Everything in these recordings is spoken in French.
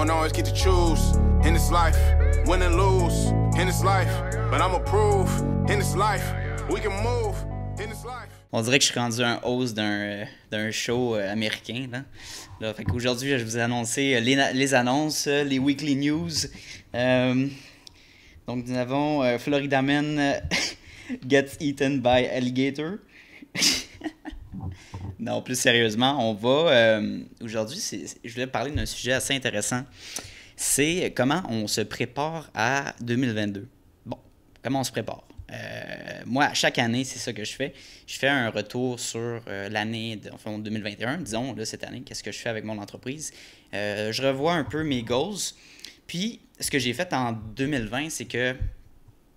Don't always get to choose in this life, win and lose in this life. But I'ma prove in this life, we can move in this life. On dirait que je suis rendu un host d'un, euh, d'un show euh, américain. Là. Là, fait qu'aujourd'hui, je vais vous annoncer euh, les, les annonces, les weekly news. Euh, donc, nous avons Florida Man Gets Eaten by Alligator. Non, plus sérieusement, on va. Euh, aujourd'hui, je voulais parler d'un sujet assez intéressant. C'est comment on se prépare à 2022. Bon, comment on se prépare? Euh, moi, chaque année, c'est ça que je fais. Je fais un retour sur euh, l'année, enfin 2021, disons, là, cette année, qu'est-ce que je fais avec mon entreprise. je revois un peu mes goals. Puis, ce que j'ai fait en 2020, c'est que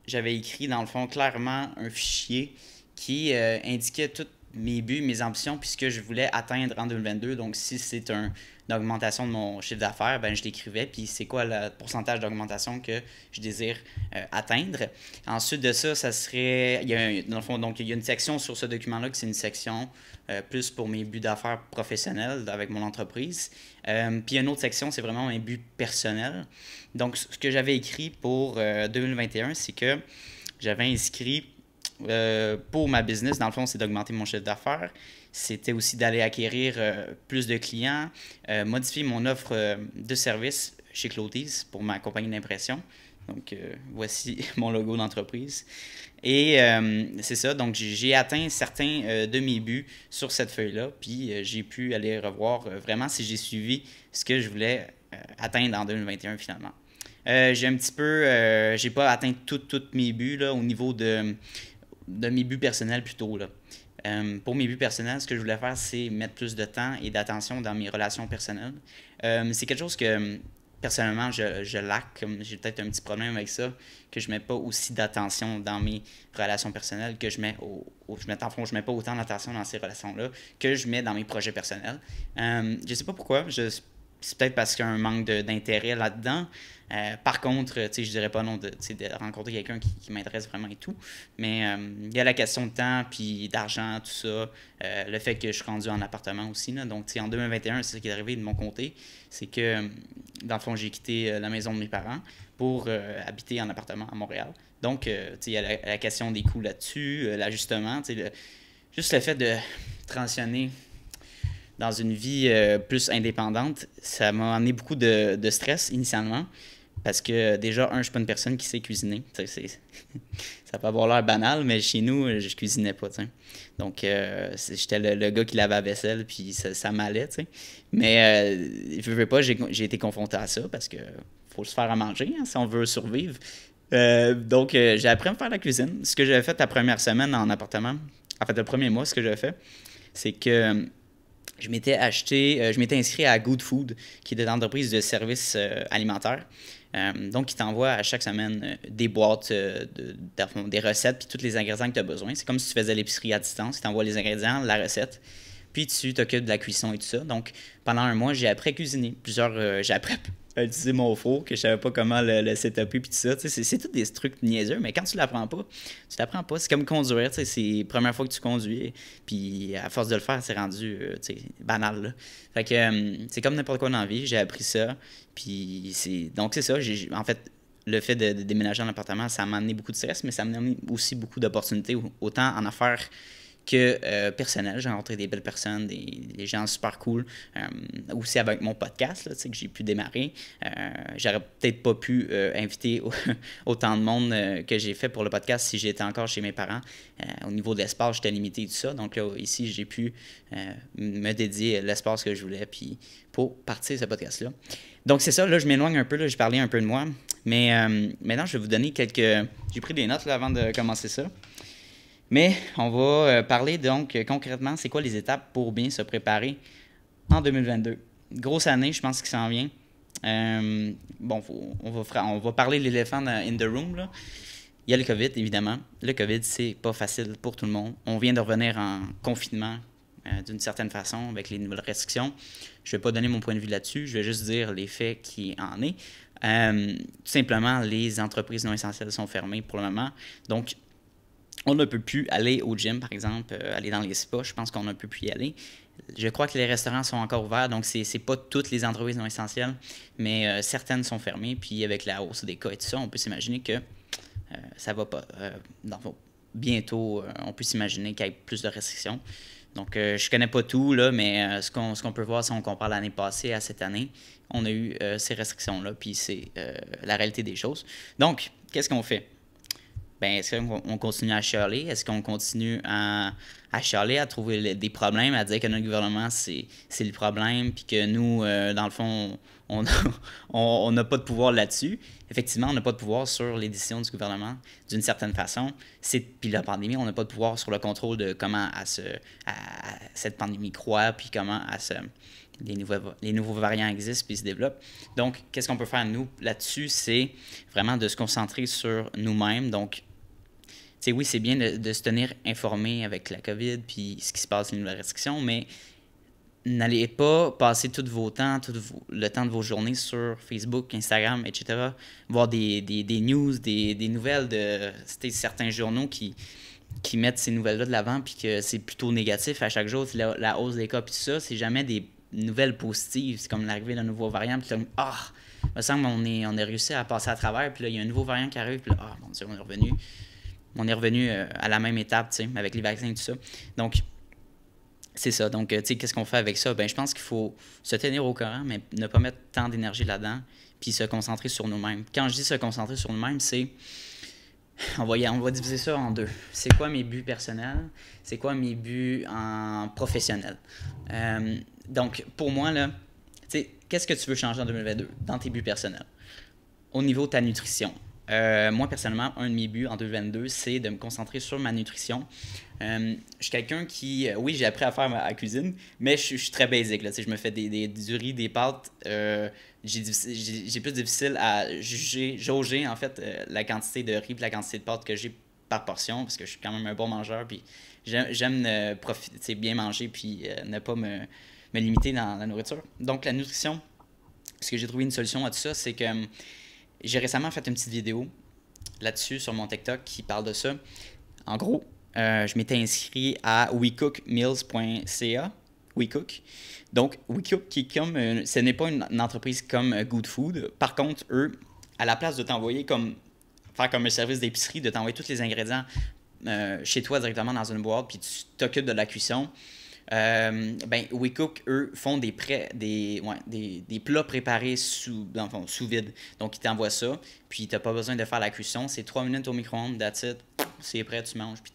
j'avais écrit, dans le fond, clairement un fichier qui indiquait toutes mes buts, mes ambitions, puis ce que je voulais atteindre en 2022. Donc, si c'est un, une augmentation de mon chiffre d'affaires, ben, je l'écrivais, puis c'est quoi le pourcentage d'augmentation que je désire euh, atteindre. Ensuite de ça, ça serait, il y a dans le fond, donc il y a une section sur ce document-là que c'est une section euh, plus pour mes buts d'affaires professionnels avec mon entreprise. Euh, puis une autre section, c'est vraiment mes buts personnels. Donc, ce que j'avais écrit pour 2021, c'est que j'avais inscrit euh, pour ma business, dans le fond, c'est d'augmenter mon chiffre d'affaires. C'était aussi d'aller acquérir euh, plus de clients, euh, modifier mon offre de service chez Clotis pour ma compagnie d'impression. Donc, voici mon logo d'entreprise. Et c'est ça, donc j'ai atteint certains de mes buts sur cette feuille-là, puis j'ai pu aller revoir vraiment si j'ai suivi ce que je voulais atteindre en 2021 finalement. j'ai un petit peu, j'ai pas atteint tous mes buts là, au niveau de de mes buts personnels plutôt. Là. Euh, pour mes buts personnels, ce que je voulais faire, c'est mettre plus de temps et d'attention dans mes relations personnelles. Euh, c'est quelque chose que, personnellement, je, je lac. J'ai peut-être un petit problème avec ça, que je ne mets pas aussi d'attention dans mes relations personnelles, que je mets au, je mets, en fond, je mets pas autant d'attention dans ces relations-là que je mets dans mes projets personnels. Euh, je ne sais pas pourquoi. Je, c'est peut-être parce qu'il y a un manque d'intérêt là-dedans. Euh, par contre, je dirais pas non de, rencontrer quelqu'un qui, m'intéresse vraiment et tout. Mais euh, il y a la question de temps, puis d'argent, tout ça. Euh, le fait que je suis rendu en appartement aussi. Donc, en 2021, c'est ce qui est arrivé de mon côté. C'est que, dans le fond, j'ai quitté la maison de mes parents pour habiter en appartement à Montréal. Donc, il y a la, question des coûts là-dessus, l'ajustement, juste le fait de transitionner dans une vie plus indépendante, ça m'a amené beaucoup de, stress initialement. Parce que déjà, un, je suis pas une personne qui sait cuisiner. ça peut avoir l'air banal, mais chez nous, je cuisinais pas. Donc, euh, j'étais le, gars qui lavait la vaisselle, puis ça, m'allait. Mais euh, je ne veux pas, j'ai été confronté à ça parce que faut se faire à manger hein, si on veut survivre. Euh, donc, j'ai appris à me faire la cuisine. Ce que j'avais fait la première semaine en appartement, en fait, le premier mois, ce que j'avais fait, c'est que je m'étais acheté, je m'étais inscrit à Good Food, qui est une entreprise de services alimentaires. Euh, donc, il t'envoie à chaque semaine euh, des boîtes, euh, de, des recettes, puis tous les ingrédients que tu as besoin. C'est comme si tu faisais l'épicerie à distance. Il t'envoie les ingrédients, la recette, puis tu t'occupes de la cuisson et tout ça. Donc, pendant un mois, j'ai après cuisiné. cuisiner. Plusieurs, j'ai après utiliser mon four, que je savais pas comment le, le et puis tout ça. C'est tous des trucs niaiseux, mais quand tu l'apprends pas, tu l'apprends pas. C'est comme conduire, c'est la première fois que tu conduis, puis à force de le faire, c'est rendu euh, banal. Fait que euh, c'est comme n'importe quoi dans la vie, j'ai appris ça, puis c'est. Donc c'est ça, en fait, le fait de, déménager en appartement, ça m'a amené beaucoup de stress, mais ça m'a amené aussi beaucoup d'opportunités, autant en affaires que euh, personnel. J'ai rencontré des belles personnes, des, gens super cool. Euh, aussi avec mon podcast, là, que j'ai pu démarrer. Euh, j'aurais peut-être pas pu inviter autant de monde que j'ai fait pour le podcast si j'étais encore chez mes parents. au niveau de l'espace, j'étais limité et tout ça. Donc là, ici, j'ai pu me dédier l'espace que je voulais puis pour partir ce podcast-là. Donc c'est ça, là, je m'éloigne un peu, là, je parlais un peu de moi. Mais maintenant, je vais vous donner quelques... J'ai pris des notes avant de commencer ça. Mais on va euh, parler donc euh, concrètement, c'est quoi les étapes pour bien se préparer en 2022. Grosse année, je pense qu'il s'en vient. Euh, bon, on, va, on va parler l'éléphant in the room. Là. Il y a le COVID, évidemment. Le COVID, c'est pas facile pour tout le monde. On vient de revenir en confinement d'une certaine façon avec les nouvelles restrictions. Je vais pas donner mon point de vue là-dessus. Je vais juste dire les faits qui en est. tout simplement, les entreprises non essentielles sont fermées pour le moment. Donc, on ne peut plus aller au gym, par exemple, euh, aller dans les spas, je pense qu'on ne peut plus y aller. Je crois que les restaurants sont encore ouverts, donc c'est n'est pas toutes les entreprises non essentielles, mais euh, certaines sont fermées. Puis avec la hausse des cas et tout ça, on peut s'imaginer que euh, ça va pas. bientôt, on peut s'imaginer qu'il y ait plus de restrictions. Donc, je connais pas tout, là, mais ce qu'on peut voir si on compare l'année passée à cette année, on a eu ces restrictions-là, puis c'est la réalité des choses. Donc, qu'est-ce qu'on fait? ben, est-ce qu'on continue à charler? Est-ce qu'on continue à, chialer, à trouver des problèmes, à dire que notre gouvernement, c'est le problème, puis que nous, euh, dans le fond, on n'a pas de pouvoir là-dessus? Effectivement, on n'a pas de pouvoir sur les décisions du gouvernement, d'une certaine façon. Puis la pandémie, on n'a pas de pouvoir sur le contrôle de comment à, se, cette pandémie croît, puis comment à se, les nouveaux, les nouveaux variants existent puis se développent. Donc, qu'est-ce qu'on peut faire, nous, là-dessus, c'est vraiment de se concentrer sur nous-mêmes. Donc, c'est oui, c'est bien de, se tenir informé avec la COVID puis ce qui se passe, les nouvelles restrictions, mais n'allez pas passer tout vos temps, tout le temps de vos journées sur Facebook, Instagram, etc. Voir des, news, des, des, nouvelles de certains journaux qui, qui mettent ces nouvelles-là de l'avant puis que c'est plutôt négatif à chaque jour. La, la hausse des cas puis tout ça, c'est jamais des nouvelle positive. C'est comme l'arrivée d'un nouveau variant. Puis là, ah, me semble qu'on est, on a réussi à passer à travers. Puis là, il y a un nouveau variant qui arrive. Puis là, ah, mon Dieu, on est revenu. On est revenu euh, à la même étape, tu sais, avec les vaccins et tout ça. Donc, c'est ça. Donc, euh, tu sais, qu'est-ce qu'on fait avec ça? Ben, je pense qu'il faut se tenir au courant, mais ne pas mettre tant d'énergie là-dedans, puis se concentrer sur nous-mêmes. Quand je dis se concentrer sur nous-mêmes, c'est. On va, on va diviser ça en deux. C'est quoi mes buts personnels? C'est quoi mes buts en professionnel? Euh, donc, pour moi, là, qu'est-ce que tu veux changer en 2022 dans tes buts personnels? Au niveau de ta nutrition. Euh, moi, personnellement, un de mes buts en 2022, c'est de me concentrer sur ma nutrition. Euh, je suis quelqu'un qui, oui, j'ai appris à faire ma cuisine, mais je, suis très basique Là, je me fais des, des, du riz, des pâtes. Euh, j'ai plus difficile à juger, jauger en fait la quantité de riz et la quantité de pâtes que j'ai par portion parce que je suis quand même un bon mangeur. Puis j'aime bien manger puis ne pas me me limiter dans la nourriture. Donc, la nutrition, ce que j'ai trouvé une solution à tout ça, c'est que euh, j'ai récemment fait une petite vidéo là-dessus sur mon TikTok qui parle de ça. En gros, euh, je m'étais inscrit à wecookmeals.ca. WeCook. Donc, WeCook, qui comme. Euh, ce n'est pas une, entreprise comme Good Food. Par contre, eux, à la place de t'envoyer comme. faire comme un service d'épicerie, de t'envoyer tous les ingrédients chez toi directement dans une boîte, puis tu t'occupes de la cuisson, euh, ben, WeCook, eux, font des, prêts, des, plats préparés sous, sous vide. Donc, ils t'envoient ça, puis t'as pas besoin de faire la cuisson. C'est 3 minutes au micro-ondes, that's C'est prêt, tu manges, puis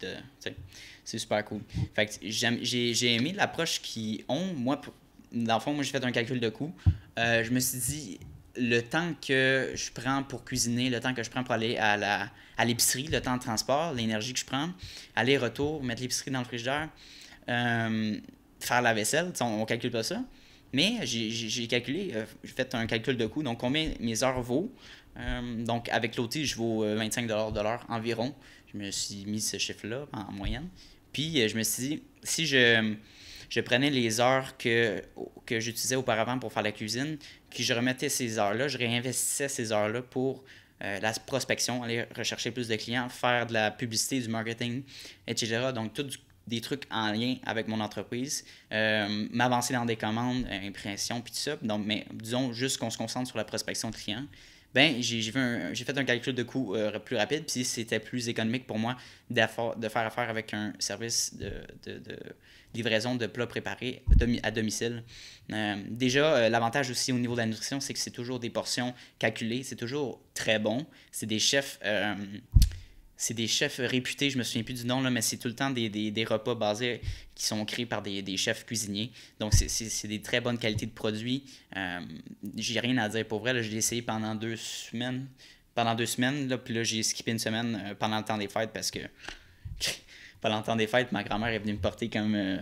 c'est super cool. Fait que j'ai aimé l'approche qu'ils ont. Moi, dans le fond, moi, j'ai fait un calcul de coût. Euh, je me suis dit, le temps que je prends pour cuisiner, le temps que je prends pour aller à la à l'épicerie, le temps de transport, l'énergie que je prends, aller-retour, mettre l'épicerie dans le frigidaire, euh, faire la vaisselle, on, ne calcule pas ça. Mais j'ai calculé, euh, j'ai fait un calcul de coût, donc combien mes heures vaut. Euh, donc avec l'outil, je vaux 25 de l'heure environ. Je me suis mis ce chiffre-là en, moyenne. Puis je me suis dit, si je, prenais les heures que, que j'utilisais auparavant pour faire la cuisine, puis je remettais ces heures-là, je réinvestissais ces heures-là pour la prospection, aller rechercher plus de clients, faire de la publicité, du marketing, etc. Donc, tout du des trucs en lien avec mon entreprise, euh, m'avancer dans des commandes, euh, impressions, puis tout ça. Donc, mais disons juste qu'on se concentre sur la prospection de clients. Ben, j'ai fait un calcul de coût euh, plus rapide, puis c'était plus économique pour moi de faire affaire avec un service de, de, livraison de plats préparés à domicile. déjà, l'avantage aussi au niveau de la nutrition, c'est que c'est toujours des portions calculées, c'est toujours très bon. C'est des chefs c'est des chefs réputés, je me souviens plus du nom, mais c'est tout le temps des, des, repas basés qui sont créés par des, chefs cuisiniers. Donc, c'est des très bonnes qualités de produits. Euh, j'ai rien à dire pour vrai. je l'ai essayé pendant deux semaines. Pendant deux semaines, là, puis là, j'ai skippé une semaine euh, pendant le temps des fêtes parce que pendant le temps des fêtes, ma grand-mère est venue me porter comme. Euh,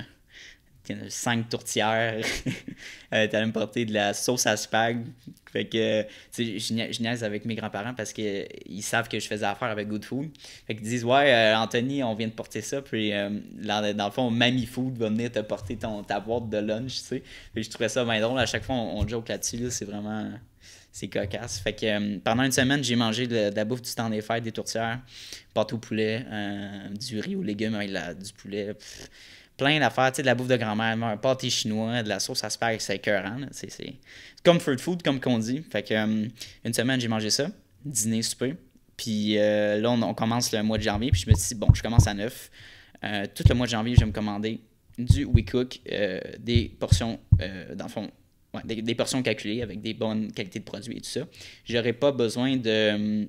cinq tourtières. euh, t'allais me porter de la sauce à spag. Fait que, tu sais, je niaise avec mes grands-parents parce qu'ils savent que je faisais affaire avec Good Food. Fait qu'ils disent, ouais, euh, Anthony, on vient de porter ça. Puis, euh, dans, le fond, Mamie Food va venir te porter ton, ta boîte de lunch, tu sais. Fait je trouvais ça bien drôle. À chaque fois, on, joue joke là-dessus. Là, c'est vraiment. C'est cocasse. Fait que euh, pendant une semaine, j'ai mangé de, la bouffe du temps des fêtes, des tourtières, pâte au poulet, du riz aux légumes avec du poulet plein d'affaires, tu sais, de la bouffe de grand-mère, un pâté chinois, de la sauce à spag, c'est écœurant. C'est comme fruit food, comme qu'on dit. Fait que, euh, une semaine, j'ai mangé ça, dîner, souper. Puis euh, là, on, commence le mois de janvier, puis je me dis, bon, je commence à neuf. Euh, tout le mois de janvier, je vais me commander du WeCook, cook des portions, dans fond, des, portions calculées avec des bonnes qualités de produits et tout ça. n'aurai pas besoin de hum,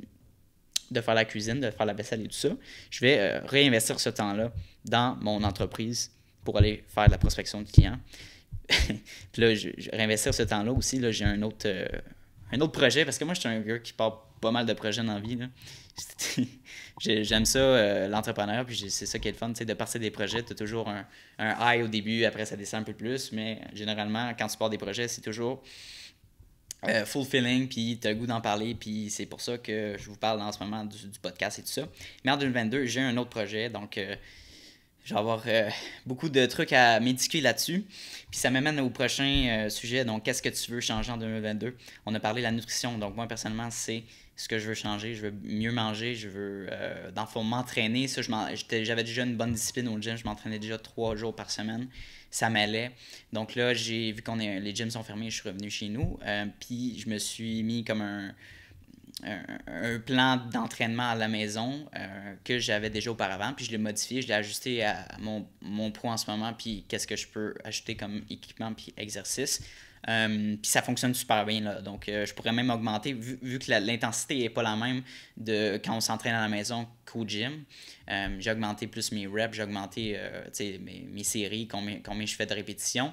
de faire la cuisine, de faire la vaisselle et tout ça, je vais réinvestir ce temps-là dans mon entreprise pour aller faire de la prospection de clients. puis là, je, réinvestir ce temps-là aussi, là, j'ai un autre, euh, un autre projet, parce que moi, je suis un gars qui part pas mal de projets dans la vie. J'aime ça, euh, l'entrepreneur, puis c'est ça qui est le fun, de partir des projets, tu as toujours un, un, high au début, après ça descend un peu plus, mais généralement, quand tu pars des projets, c'est toujours euh, fulfilling, puis tu as le goût d'en parler, puis c'est pour ça que je vous parle en ce moment du, podcast et tout ça. Mais en 2022, j'ai un autre projet, donc je vais avoir beaucoup de trucs à médiquer là-dessus. Puis ça m'amène au prochain euh, sujet. Donc, qu'est-ce que tu veux changer en 2022? On a parlé de la nutrition. Donc, moi, personnellement, c'est ce que je veux changer. Je veux mieux manger. Je veux, euh, dans le fond, m'entraîner. Ça, j'avais déjà une bonne discipline au gym. Je m'entraînais déjà trois jours par semaine. Ça m'allait. Donc là, j'ai vu qu'on les gyms sont fermés, je suis revenu chez nous. Euh, puis je me suis mis comme un un, plan d'entraînement à la maison euh, que j'avais déjà auparavant, puis je l'ai modifié, je l'ai ajusté à mon, mon poids en ce moment, puis qu'est-ce que je peux acheter comme équipement, puis exercice. Euh, puis ça fonctionne super bien. Là. Donc, euh, je pourrais même augmenter, vu, que l'intensité n'est pas la même de quand on s'entraîne à la maison qu'au gym. j'ai augmenté plus mes reps, j'ai augmenté mes, séries, combien, combien, je fais de répétitions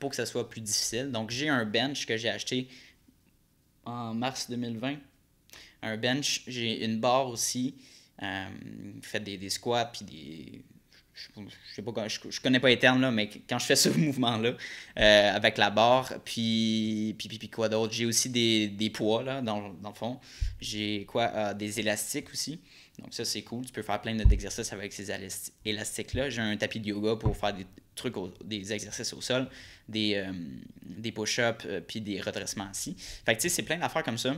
pour que ça soit plus difficile. Donc, j'ai un bench que j'ai acheté en mars 2020 un bench, j'ai une barre aussi. Euh, fait des, squats, puis des, je, je, connais pas les termes, là, mais quand je fais ce mouvement-là, euh, avec la barre, puis, puis, puis, quoi d'autre, j'ai aussi des, des, poids, là, dans, le fond. J'ai quoi, ah, des élastiques aussi. Donc ça, c'est cool. Tu peux faire plein d'exercices avec ces élastiques-là. J'ai un tapis de yoga pour faire des trucs, des exercices au sol, des, euh, des push-ups, euh, puis des redressements assis. Fait que, tu sais, c'est plein d'affaires comme ça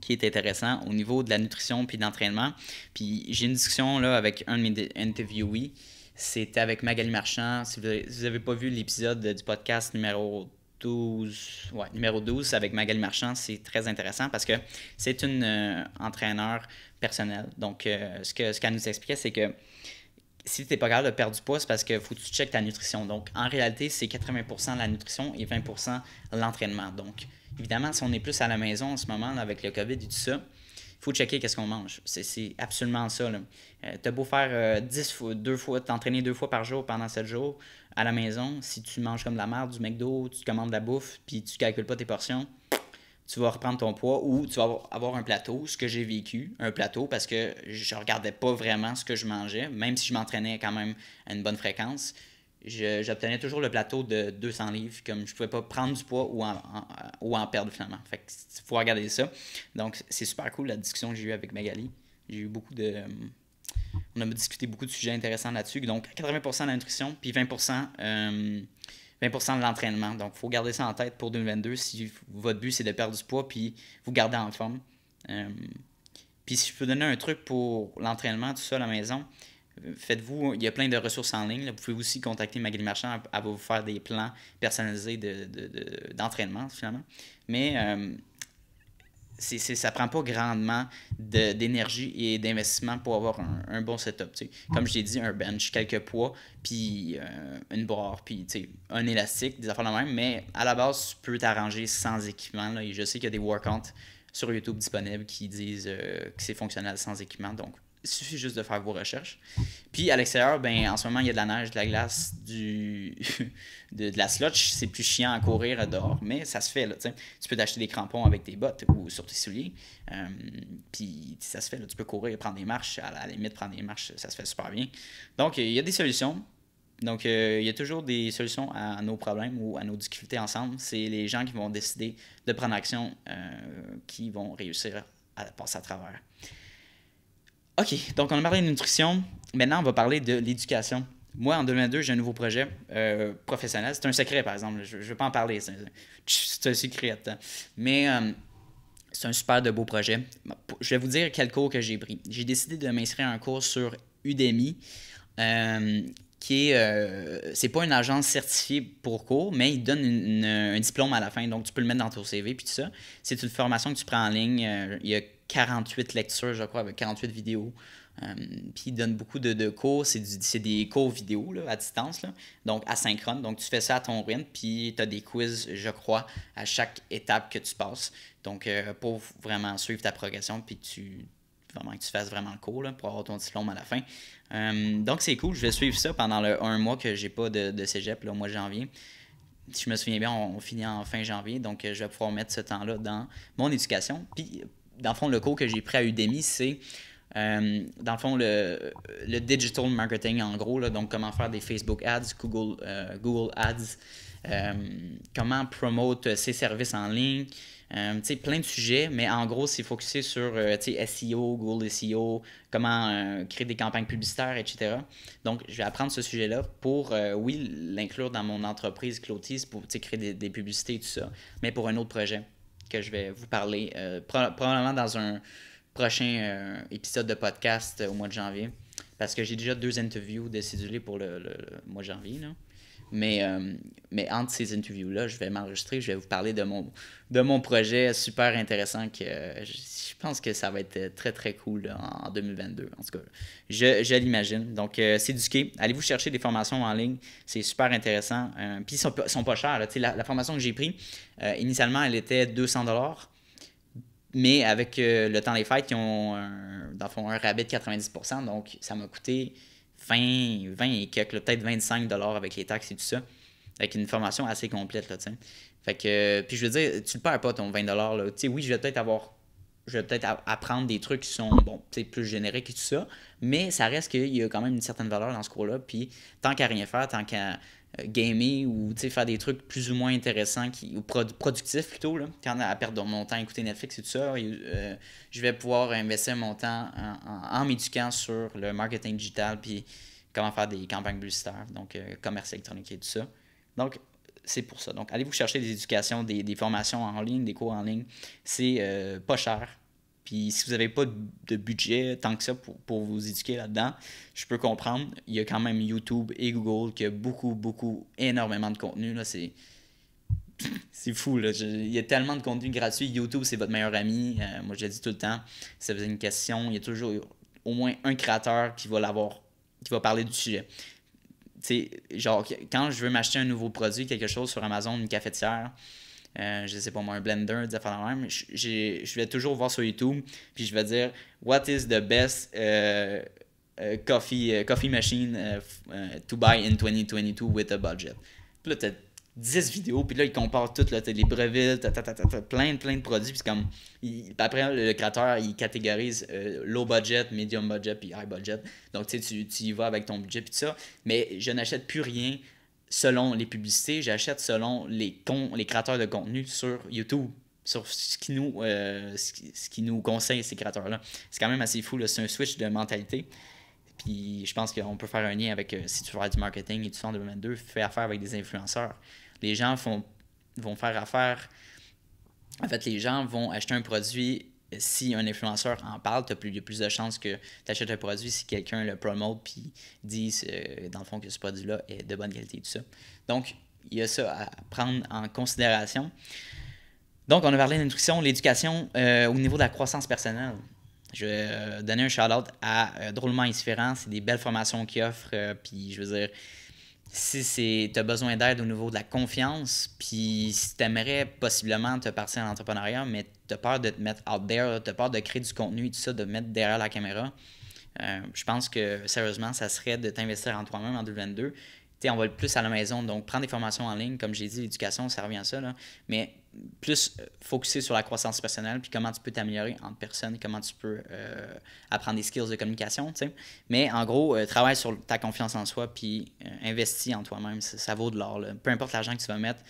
qui est intéressant au niveau de la nutrition puis d'entraînement. Puis j'ai une discussion là, avec un de mes interviewés. C'était avec Magali Marchand. Si vous n'avez pas vu l'épisode du podcast numéro 12, ouais, numéro 12 avec Magali Marchand, c'est très intéressant parce que c'est une euh, entraîneur personnelle. Donc, euh, ce qu'elle ce nous expliquait, c'est que si tu n'es pas capable de perdre du poids, c'est parce que faut que tu checkes ta nutrition. Donc, en réalité, c'est 80% la nutrition et 20% l'entraînement. Donc, évidemment, si on est plus à la maison en ce moment avec le COVID et tout ça, il faut checker qu'est-ce qu'on mange. C'est absolument ça. Tu euh, t'as beau faire 10 euh, fois, deux fois, t'entraîner deux fois par jour pendant 7 jours à la maison, si tu manges comme de la merde, du McDo, tu commandes de la bouffe, puis tu calcules pas tes portions, tu vas reprendre ton poids ou tu vas avoir un plateau, ce que j'ai vécu, un plateau parce que je regardais pas vraiment ce que je mangeais, même si je m'entraînais quand même à une bonne fréquence j'obtenais toujours le plateau de 200 livres, comme je pouvais pas prendre du poids ou en, ou en perdre finalement. Fait que faut regarder ça. Donc, c'est super cool la discussion que j'ai eue avec Magali. J'ai eu beaucoup de. On a discuté beaucoup de sujets intéressants là-dessus. Donc, 80% de la nutrition, puis 20%, 20 euh, de l'entraînement. Donc, il faut garder ça en tête pour 2022 si votre but c'est de perdre du poids puis vous garder en forme. Euh, puis, si je peux donner un truc pour l'entraînement, tout ça à la maison, faites-vous, il y a plein de ressources en ligne. Vous pouvez aussi contacter Magali Marchand, à vous faire des plans personnalisés d'entraînement, de, finalement. Mais euh, ça ne prend pas grandement d'énergie et d'investissement pour avoir un, bon setup. Comme je t'ai dit, un bench, quelques poids, puis euh, une barre, puis un élastique, des affaires de même. Mais à la base, tu peux t'arranger sans équipement. et je sais qu'il y a des workouts sur YouTube disponibles qui disent euh, que c'est fonctionnel sans équipement. Donc, il suffit juste de faire vos recherches. Puis à l'extérieur, ben, en ce moment, il y a de la neige, de la glace, du... de, la slotch. C'est plus chiant à courir dehors, mais ça se fait. tu peux t'acheter des crampons avec tes bottes ou sur tes souliers. Euh, puis ça se fait. tu peux courir, prendre des marches. À la limite, prendre des marches, ça se fait super bien. Donc, il y a des solutions. Donc, euh, il y a toujours des solutions à nos problèmes ou à nos difficultés ensemble. C'est les gens qui vont décider de prendre action euh, qui vont réussir à passer à travers. OK, donc on a parlé de nutrition. Maintenant, on va parler de l'éducation. Moi, en 2022, j'ai un nouveau projet euh, professionnel. C'est un secret, par exemple. Je ne veux pas en parler. C'est un secret. Mais euh, c'est un super de beau projet. Je vais vous dire quel cours que j'ai pris. J'ai décidé de m'inscrire à un cours sur Udemy, euh, qui est... c'est pas une agence certifiée pour cours, mais il donne un diplôme à la fin. Donc, tu peux le mettre dans ton CV, puis tout ça. C'est une formation que tu prends en ligne. Il y a 48 lectures, je crois, avec 48 vidéos. Euh, puis il donne beaucoup de, de cours, c'est des cours vidéo à distance, donc asynchrone. Donc tu fais ça à ton rythme, puis tu as des quiz, je crois, à chaque étape que tu passes. Donc euh, pour vraiment suivre ta progression, puis tu vraiment que tu fasses vraiment le cours pour avoir ton diplôme à la fin. Euh, donc c'est cool, je vais suivre ça pendant le un mois que j'ai pas de, de cégep, là, au mois de janvier si je me souviens bien, on, finit en fin janvier, donc je vais pouvoir mettre ce temps-là dans mon éducation. Puis dans le fond, le cours que j'ai pris à Udemy, c'est euh, dans le fond, le, digital marketing en gros, donc comment faire des Facebook Ads, Google, euh, Google Ads, euh, comment promote ses services en ligne, plein de sujets, mais en gros, c'est focusé sur SEO, Google SEO, comment créer des campagnes publicitaires, etc. Donc, je vais apprendre ce sujet-là pour, oui, l'inclure dans mon entreprise Clotis pour créer des, des publicités et tout ça, mais pour un autre projet que je vais vous parler euh, probablement dans un prochain euh, épisode de podcast euh, au mois de janvier. Parce que j'ai déjà deux interviews décidulées pour le, mois de janvier. Là. Mais, euh, mais entre ces interviews-là, je vais m'enregistrer, je vais vous parler de mon, de mon projet super intéressant que euh, je pense que ça va être très très cool en 2022. En tout cas, je, l'imagine. Donc, euh, du quai. allez-vous chercher des formations en ligne, c'est super intéressant. Puis, ils sont, sont pas chers. La, formation que j'ai prise, initialement, elle était 200 mais avec le temps des fêtes, ils ont un rabais de 90%, donc ça m'a coûté 20, 20 et quelques, peut-être 25 avec les taxes et tout ça. Avec une formation assez complète, là, tu Fait que, puis je veux dire, tu le perds pas ton 20 là. Tu oui, je vais peut-être avoir je vais peut-être apprendre des trucs qui sont bon, plus génériques et tout ça, mais ça reste qu'il y a quand même une certaine valeur dans ce cours-là. Puis tant qu'à rien faire, tant qu'à euh, gamer ou faire des trucs plus ou moins intéressants qui, ou productifs plutôt. Là. Quand à perdre mon temps à écouter Netflix et tout ça, euh, je vais pouvoir investir mon temps en, m'éduquant sur le marketing digital puis comment faire des campagnes publicitaires, donc euh, commerce électronique et tout ça. Donc, c'est pour ça. Donc, allez vous chercher des éducations, des, formations en ligne, des cours en ligne. C'est pas cher. Puis si vous n'avez pas de budget tant que ça pour, vous éduquer là-dedans, je peux comprendre. Il y a quand même YouTube et Google qui a beaucoup, beaucoup, énormément de contenu. Là, c'est. C'est fou, il y a tellement de contenu gratuit. YouTube, c'est votre meilleur ami. Euh, moi, je le dis tout le temps. ça faisait une question, il y a toujours au moins un créateur qui va l'avoir, qui va parler du sujet. Tu genre, quand je veux m'acheter un nouveau produit, quelque chose sur Amazon, une cafetière, euh, je sais pas moi, un blender, des affaires même. Je, vais toujours voir sur YouTube, puis je vais dire What is the best euh, euh, coffee, coffee machine to buy in 2022 with a budget? Puis là, t'as 10 vidéos, puis là, ils comparent toutes, là, t'as les brevets, t'as, plein, plein de produits, puis comme, après, le créateur, il catégorise low budget, medium budget, puis high budget, donc, tu tu y vas avec ton budget, puis tout ça, mais je n'achète plus rien selon les publicités, j'achète selon les, les créateurs de contenu sur YouTube, sur ce qui nous, euh, ce, qui, nous conseille ces créateurs-là. C'est quand même assez fou, c'est un switch de mentalité. Puis je pense qu'on peut faire un lien avec, euh, si tu fais du marketing et tu fais en 2022, fais affaire avec des influenceurs. Les gens font, vont faire affaire, en fait, les gens vont acheter un produit si un influenceur en parle, tu as plus, plus de chances que tu achètes un produit si quelqu'un le promote puis dit euh, dans le fond, que ce produit-là est de bonne qualité, tout ça. Donc, il y a ça à prendre en considération. Donc, on a parlé de l'éducation euh, au niveau de la croissance personnelle. Je vais euh, donner un shout-out à Drôlement Inspirant. C'est des belles formations qu'ils offrent. puis, je veux dire, si tu as besoin d'aide au niveau de la confiance, puis si tu aimerais possiblement te partir en entrepreneuriat, mais tu peur de te mettre out there, tu peur de créer du contenu et tout ça, de mettre derrière la caméra. Euh, je pense que sérieusement, ça serait de t'investir en toi-même en 2022. sais, on va le plus à la maison, donc prends des formations en ligne, comme j'ai dit, l'éducation, ça revient à ça, mais plus euh, focusé sur la croissance personnelle, puis comment tu peux t'améliorer en personne, comment tu peux euh, apprendre des skills de communication, mais en gros, travaille sur ta confiance en soi, puis investis en toi-même, ça, ça, vaut de l'or. Peu importe l'argent que tu vas mettre,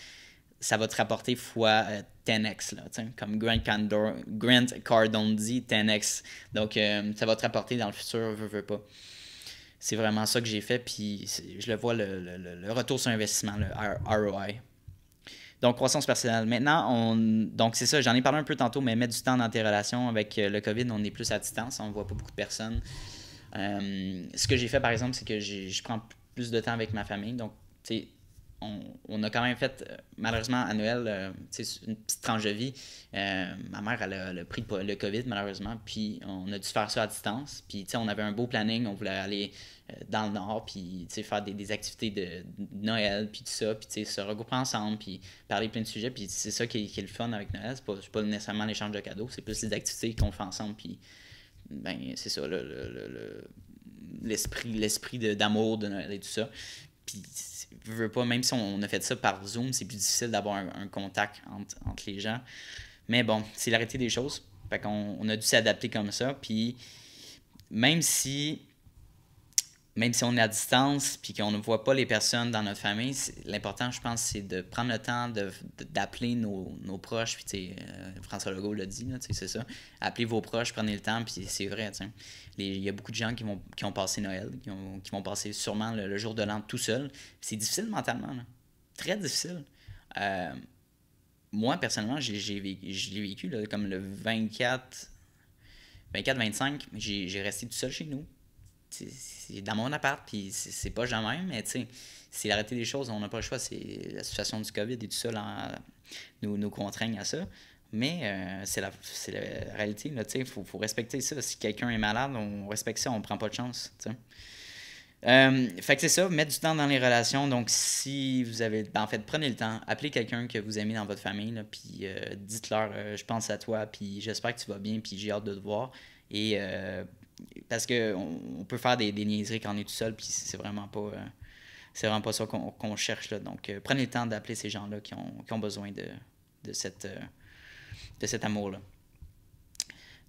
ça va te rapporter fois 10x, euh, là, comme Grant, Candor, Cardone dit, 10x. Donc, euh, ça va te rapporter dans le futur, veux, veux pas. C'est vraiment ça que j'ai fait, puis je le vois, le, retour sur investissement, le ROI. Donc, croissance personnelle. Maintenant, on, donc c'est ça, j'en ai parlé un peu tantôt, mais mettre du temps dans tes relations avec euh, le COVID, on est plus à distance, on voit pas beaucoup de personnes. ce que j'ai fait, par exemple, c'est que je prends plus de temps avec ma famille. Donc, tu sais, on, a quand même fait, euh, malheureusement, à Noël, euh, une petite tranche de vie. Euh, ma mère, elle a, pris le, COVID, malheureusement, puis on a dû faire ça à distance. Puis, tu sais, on avait un beau planning, on voulait aller dans le Nord, puis, tu sais, faire des, activités de Noël, puis tout ça, puis, tu sais, se regrouper ensemble, puis parler plein de sujets. Puis, c'est ça qui est, le fun avec Noël. C'est pas, nécessairement l'échange de cadeaux, c'est plus les activités qu'on fait ensemble, puis, ben, c'est ça, le... l'esprit d'amour de Noël et tout ça. Puis pas, même si on a fait ça par Zoom, c'est plus difficile d'avoir un, contact entre, les gens. Mais bon, c'est l'arrêté des choses. Fait qu'on on a dû s'adapter comme ça. Puis même si même si on est à distance puis qu'on ne voit pas les personnes dans notre famille, l'important, je pense, c'est de prendre le temps d'appeler nos, proches. Puis, euh, François Legault l'a dit, c'est ça. Appelez vos proches, prenez le temps, puis c'est vrai. Il y a beaucoup de gens qui, ont passé Noël, qui, qui vont passer sûrement le, jour de l'an tout seul. C'est difficile mentalement, très difficile. Euh, moi, personnellement, je l'ai vécu comme le 24, 24-25, j'ai resté tout seul chez nous c'est dans mon appart, puis c'est pas jamais, mais tu sais, c'est l'arrêté des choses, on n'a pas le choix, c'est la situation du COVID et tout ça nous, nous contraignent à ça. Mais euh, c'est la, la, réalité, il faut, respecter ça. Si quelqu'un est malade, on respecte ça, on prend pas de chance. T'sais. Euh, fait que c'est ça, mettre du temps dans les relations. Donc, si vous avez. Ben, en fait, prenez le temps, appelez quelqu'un que vous aimez dans votre famille, puis euh, dites-leur euh, Je pense à toi, puis j'espère que tu vas bien, puis j'ai hâte de te voir. Et parce que on, peut faire des, des niaiseries quand on est tout seul, puis c'est vraiment pas. Euh, c'est vraiment pas ça qu'on cherche. Donc, euh, prenez le temps d'appeler ces gens-là qui ont, besoin de, de euh, cet amour-là.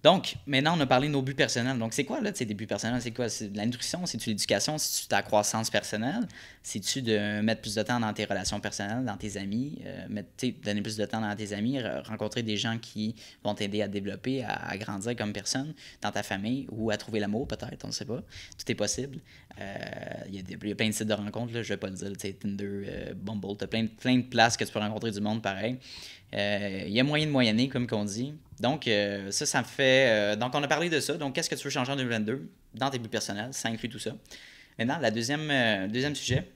Donc, maintenant, on a parlé de nos buts personnels. Donc, c'est quoi, là, tes buts personnels? C'est quoi? C'est de la C'est-tu l'éducation? C'est-tu ta croissance personnelle? C'est-tu de mettre plus de temps dans tes relations personnelles, dans tes amis? Euh, donner plus de temps dans tes amis? Rencontrer des gens qui vont t'aider à développer, à, grandir comme personne dans ta famille ou à trouver l'amour, peut-être, on ne sait pas. Tout est possible. Il euh, y, a plein de sites de rencontres, là, je vais pas le dire. Tinder, euh, Bumble, tu as plein, plein de places que tu peux rencontrer du monde pareil. Euh, il y a moyen de moyenner, comme qu'on dit. Donc, euh, ça, ça me fait. Euh, donc, on a parlé de ça. Donc, qu'est-ce que tu veux changer en 2022 dans tes buts personnels Ça inclut tout ça. Maintenant, la deuxième, deuxième sujet.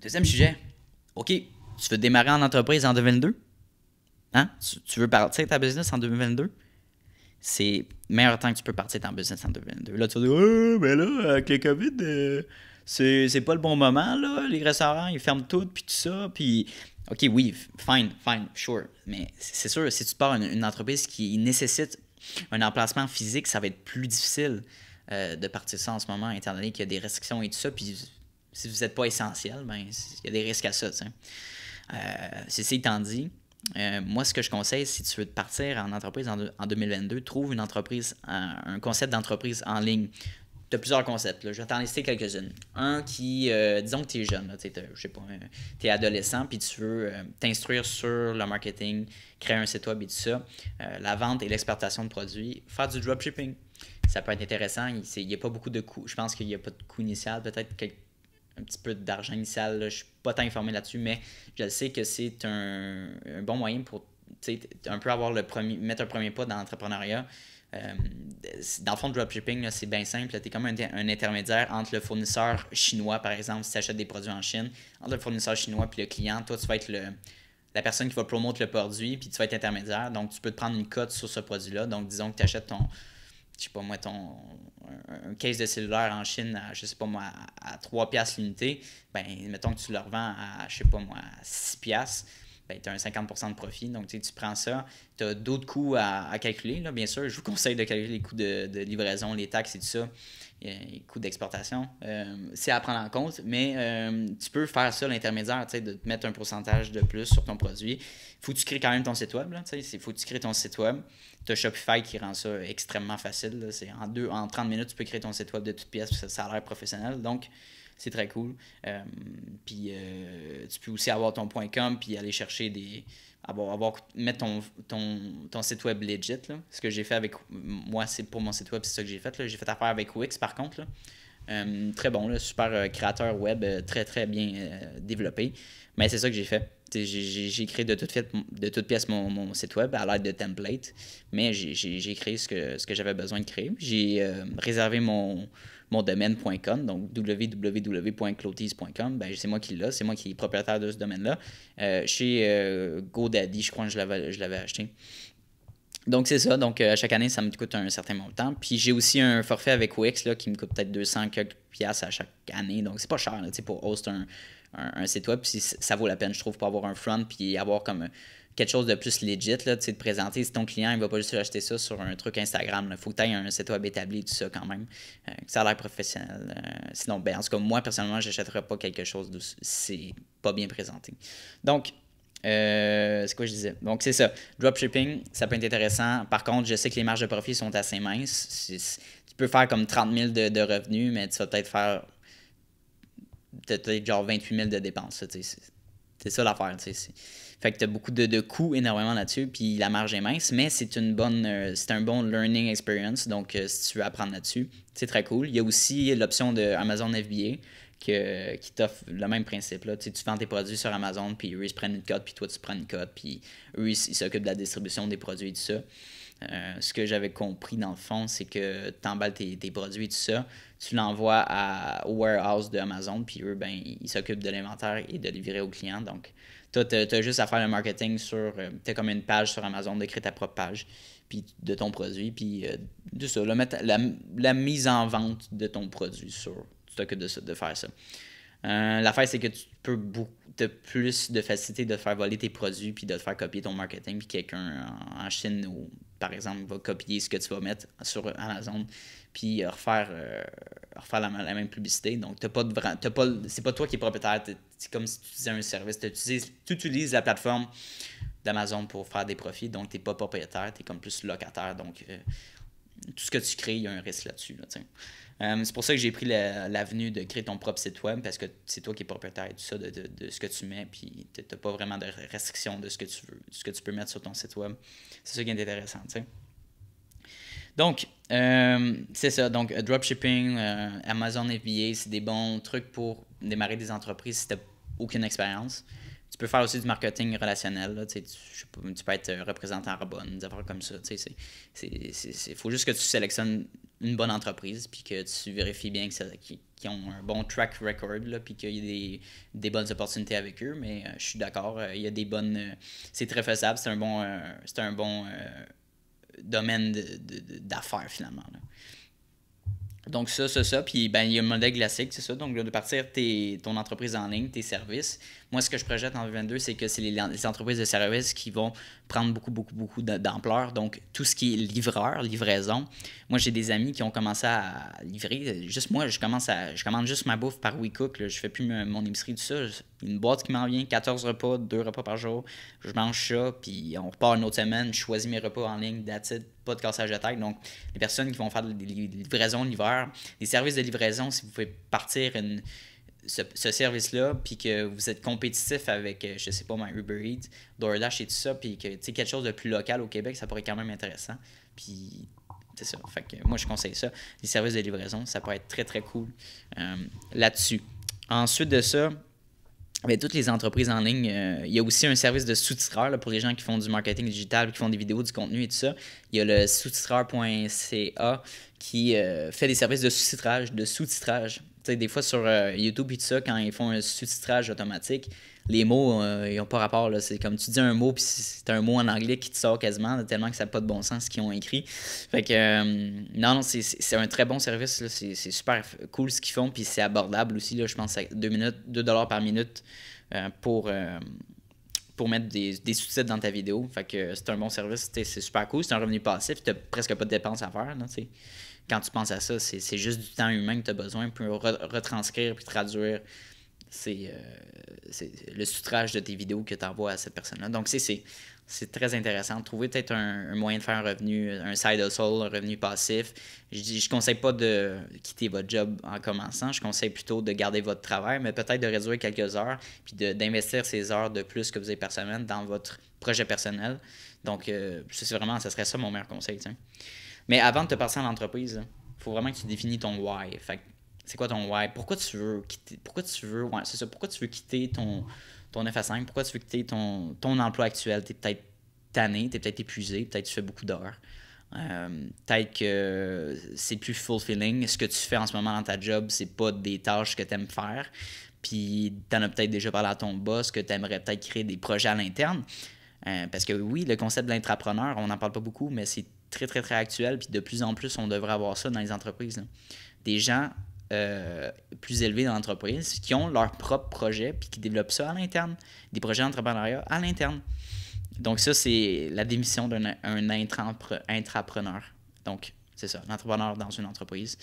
Deuxième sujet. OK, tu veux démarrer en entreprise en 2022 Hein Tu, veux partir ta business en 2022 c'est meilleur temps que tu peux partir ton business en 2022. Là, tu vas dire, oh, mais là, avec le COVID, c'est, pas le bon moment, là. Les restaurants, ils ferment tout, puis tout ça. Puis OK, oui, fine, fine, sure. Mais c'est sûr, si tu pars une, entreprise qui nécessite un emplacement physique, ça va être plus difficile euh, de partir ça en ce moment, étant donné qu'il y a des restrictions et tout ça. Puis si vous n'êtes pas essentiel, ben, il y a des risques à ça. Euh, ceci étant dit, euh, moi, ce que je conseille, si tu veux partir en entreprise en, 2022, trouve une entreprise, un concept d'entreprise en ligne tu as plusieurs concepts. Je vais t'en lister quelques-unes. Un qui, euh, disons que tu es jeune, tu es euh, adolescent, puis tu veux euh, t'instruire sur le marketing, créer un site web et tout ça, la vente et l'exportation de produits, faire du dropshipping. Ça peut être intéressant. Il n'y a pas beaucoup de coûts. Je pense qu'il n'y a pas de coût initial, peut-être un petit peu d'argent initial. Je Je suis pas tant informé là-dessus, mais je sais que c'est un, bon moyen pour un peu avoir le premier, mettre un premier pas dans l'entrepreneuriat, euh, dans le fond, dropshipping, c'est bien simple. Tu es comme un, intermédiaire entre le fournisseur chinois, par exemple, si tu achètes des produits en Chine, entre le fournisseur chinois et le client. Toi, tu vas être la personne qui va promouvoir le produit, puis tu vas être intermédiaire. Donc, tu peux te prendre une cote sur ce produit-là. Donc, disons que tu achètes ton, je sais pas moi, ton, un, case de cellulaire en Chine, à, je sais pas moi, à, 3 l'unité. Ben, mettons que tu le revends à, je sais pas moi, 6 ben, tu as un 50 de profit. Donc, tu prends ça. Tu as d'autres coûts à, calculer. Là, bien sûr, je vous conseille de calculer les coûts de, livraison, les taxes et tout ça, euh, les coûts d'exportation. Euh, c'est à prendre en compte, mais euh, tu peux faire ça l'intermédiaire, de te mettre un pourcentage de plus sur ton produit. faut que tu crées quand même ton site web. Il faut que tu crées ton site web. Tu as Shopify qui rend ça extrêmement facile. c'est en, deux, en 30 minutes, tu peux créer ton site web de toutes pièces. Ça, ça a l'air professionnel. Donc, c'est très cool. Euh, puis euh, tu peux aussi avoir ton point .com puis aller chercher des... Avoir, mettre ton, ton, site web legit. Ce que j'ai fait avec... Moi, c'est pour mon site web, c'est ça que j'ai fait. J'ai fait affaire avec Wix, par contre. Euh, très bon, super créateur web, très, très bien développé. Mais c'est ça que j'ai fait. J'ai créé de toute, fait, de pièce mon, site web à l'aide de templates, mais j'ai créé ce que, ce que j'avais besoin de créer. J'ai réservé mon, mon domaine.com, donc www.clotise.com, ben, c'est moi qui l'ai, c'est moi qui est propriétaire de ce domaine-là. Euh, chez euh, GoDaddy, je crois que je l'avais acheté. Donc, c'est ça. Donc, euh, à chaque année, ça me coûte un certain montant. Puis, j'ai aussi un forfait avec Wix là, qui me coûte peut-être 200 quelques piastres à chaque année. Donc, c'est pas cher là, pour host un, un, un, site web. Puis, ça vaut la peine, je trouve, pour avoir un front puis avoir comme quelque chose de plus legit, là, de présenter. Si ton client, il va pas juste acheter ça sur un truc Instagram, il faut que tu aies un site web établi, tout ça quand même. Euh, ça a l'air professionnel. Euh, sinon, ben, en tout cas, moi, personnellement, j'achèterais pas quelque chose de c'est pas bien présenté. Donc, euh, c'est quoi je disais? Donc, c'est ça. Dropshipping, ça peut être intéressant. Par contre, je sais que les marges de profit sont assez minces. Tu peux faire comme 30 000 de, revenus, mais tu vas peut-être faire peut-être genre 28 000 de dépenses. C'est ça l'affaire. Fait que tu as beaucoup de, coûts énormément là-dessus, puis la marge est mince, mais c'est une bonne euh, c'est un bon learning experience. Donc, euh, si tu veux apprendre là-dessus, c'est très cool. Il y a aussi l'option de Amazon FBA que, qui t'offre le même principe. Là. Tu, tu vends tes produits sur Amazon, puis eux, ils se prennent une cote, puis toi, tu prends une cote, puis eux, ils s'occupent de la distribution des produits et tout ça. Euh, ce que j'avais compris dans le fond, c'est que tu emballes tes, produits et tout ça, tu l'envoies au warehouse d'Amazon puis eux, ben, ils s'occupent de l'inventaire et de livrer aux clients. Donc, toi, tu as, juste à faire le marketing sur. Euh, tu as comme une page sur Amazon, d'écrire ta propre page puis de ton produit, puis tout euh, ça, la, mise en vente de ton produit sur. Tu n'as de, de faire ça. Euh, l'affaire, c'est que tu peux beaucoup as plus de facilité de faire voler tes produits puis de te faire copier ton marketing. Puis quelqu'un en, Chine, ou, par exemple, va copier ce que tu vas mettre sur Amazon puis refaire, la, même publicité. Donc, t'as pas de c'est pas toi qui es propriétaire, c'est comme si tu utilisais un service. Tu utilises, utilises, la plateforme d'Amazon pour faire des profits, donc tu n'es pas propriétaire, tu es comme plus locataire. Donc, euh, tout ce que tu crées, il y a un risque là-dessus. Euh, c'est pour ça que j'ai pris l'avenue de créer ton propre site web, parce que c'est toi qui es propriétaire de tout ça, de, ce que tu mets, puis tu n'as pas vraiment de restriction de ce que tu veux, ce que tu peux mettre sur ton site web. C'est ça qui est intéressant. Donc, euh, c'est ça. Donc, dropshipping, Amazon FBA, c'est des bons trucs pour démarrer des entreprises si tu aucune expérience. Tu peux faire aussi du marketing relationnel. tu, peux être euh, représentant Arbonne, des affaires comme ça. Il faut juste que tu sélectionnes une bonne entreprise puis que tu vérifies bien qu'ils ont un bon track record là, puis qu'il y a des, bonnes opportunités avec eux. Mais euh, je suis d'accord, euh, il y a des bonnes. c'est très faisable, c'est un bon, c'est un bon domaine d'affaires finalement. Donc, ça, ça, ça. Puis, ben, il y a le modèle classique, c'est ça. Donc, de partir tes, ton entreprise en ligne, tes services, moi, ce que je projette en 2022, c'est que c'est les, entreprises de services qui vont prendre beaucoup, beaucoup, beaucoup d'ampleur. Donc, tout ce qui est livreur, livraison. Moi, j'ai des amis qui ont commencé à livrer. Juste moi, je commence à, je commande juste ma bouffe par WeCook. Je Je fais plus mon émisserie, tout ça. Une boîte qui m'en vient, 14 repas, 2 repas par jour. Je mange ça, puis on repart une autre semaine. Je choisis mes repas en ligne, that's pas de cassage de tête. Donc, les personnes qui vont faire des livraisons l'hiver, Les services de livraison, si vous pouvez partir une ce, service-là, puis que vous êtes compétitif avec, euh, je sais pas, Uber Eats, DoorDash et tout ça, puis que tu quelque chose de plus local au Québec, ça pourrait être quand même intéressant. Puis c'est ça. Fait que moi, je conseille ça. Les services de livraison, ça pourrait être très, très cool euh, là-dessus. Ensuite de ça, avec ben, toutes les entreprises en ligne, euh, il y a aussi un service de sous-titreur pour les gens qui font du marketing digital, qui font des vidéos, du contenu et tout ça. Il y a le sous-titreur.ca qui fait des services de sous-titrage, de sous-titrage des fois sur euh, YouTube et tout ça, quand ils font un sous-titrage automatique, les mots, euh, ils n'ont pas rapport. C'est comme tu dis un mot, puis c'est un mot en anglais qui te sort quasiment, tellement que ça n'a pas de bon sens ce qu'ils ont écrit. Fait que, euh, non, c'est un très bon service. C'est super cool ce qu'ils font, puis c'est abordable aussi. je pense à 2 minutes, 2 dollars par minute pour. pour mettre des, des sous-titres dans ta vidéo. Fait que c'est un bon service, c'est super cool, c'est un revenu passif, tu n'as presque pas de dépenses à faire, quand tu penses à ça, c'est juste du temps humain que tu as besoin pour retranscrire puis traduire c'est euh, le soutrage de tes vidéos que tu envoies à cette personne-là. Donc, c'est très intéressant. Trouver peut-être un, moyen de faire un revenu, un side hustle, un revenu passif. Je ne conseille pas de quitter votre job en commençant. Je conseille plutôt de garder votre travail, mais peut-être de réduire quelques heures, puis d'investir ces heures de plus que vous avez par semaine dans votre projet personnel. Donc, euh, c'est vraiment, ça serait ça mon meilleur conseil. Mais avant de te passer à l'entreprise, il faut vraiment que tu définis ton why. c'est quoi ton why? Pourquoi tu veux quitter, pourquoi tu veux, pourquoi tu veux quitter ton, ton 5? Pourquoi tu veux quitter ton, ton emploi actuel? T'es peut-être tanné, t'es peut-être épuisé, peut-être tu fais beaucoup d'heures. Euh, peut-être que c'est plus fulfilling. Ce que tu fais en ce moment dans ta job, c'est pas des tâches que tu aimes faire. Puis t'en as peut-être déjà parlé à ton boss que tu aimerais peut-être créer des projets à l'interne. Euh, parce que oui, le concept de l'intrapreneur, on n'en parle pas beaucoup, mais c'est très, très, très actuel. Puis de plus en plus, on devrait avoir ça dans les entreprises. Des gens euh, plus élevés dans l'entreprise qui ont leur propre projet puis qui développent ça à l'interne, des projets d'entrepreneuriat à l'interne. Donc, ça, c'est la démission d'un intrapreneur. Donc, c'est ça, l'entrepreneur dans une entreprise.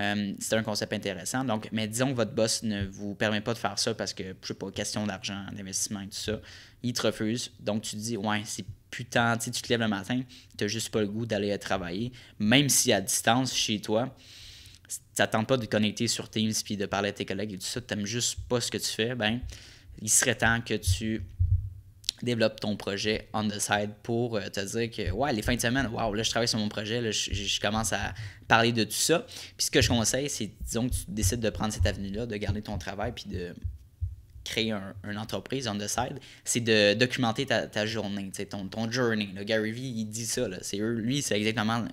Euh, c'est un concept intéressant. Donc, mais disons que votre boss ne vous permet pas de faire ça parce que, je sais pas, question d'argent, d'investissement et tout ça, il te refuse. Donc, tu te dis, ouais, c'est putain, tu te lèves le matin, tu n'as juste pas le goût d'aller travailler, même si à distance, chez toi, tu n'attends pas de te connecter sur Teams puis de parler à tes collègues et tout ça, tu n'aimes juste pas ce que tu fais, ben, il serait temps que tu développes ton projet on the side pour euh, te dire que, ouais, les fins de semaine, waouh, là, je travaille sur mon projet, je, commence à parler de tout ça. Puis ce que je conseille, c'est, disons que tu décides de prendre cette avenue-là, de garder ton travail puis de créer un, une entreprise on the side, c'est de documenter ta, ta journée, ton, ton journey. Gary Vee, il dit ça. C'est lui, c'est exactement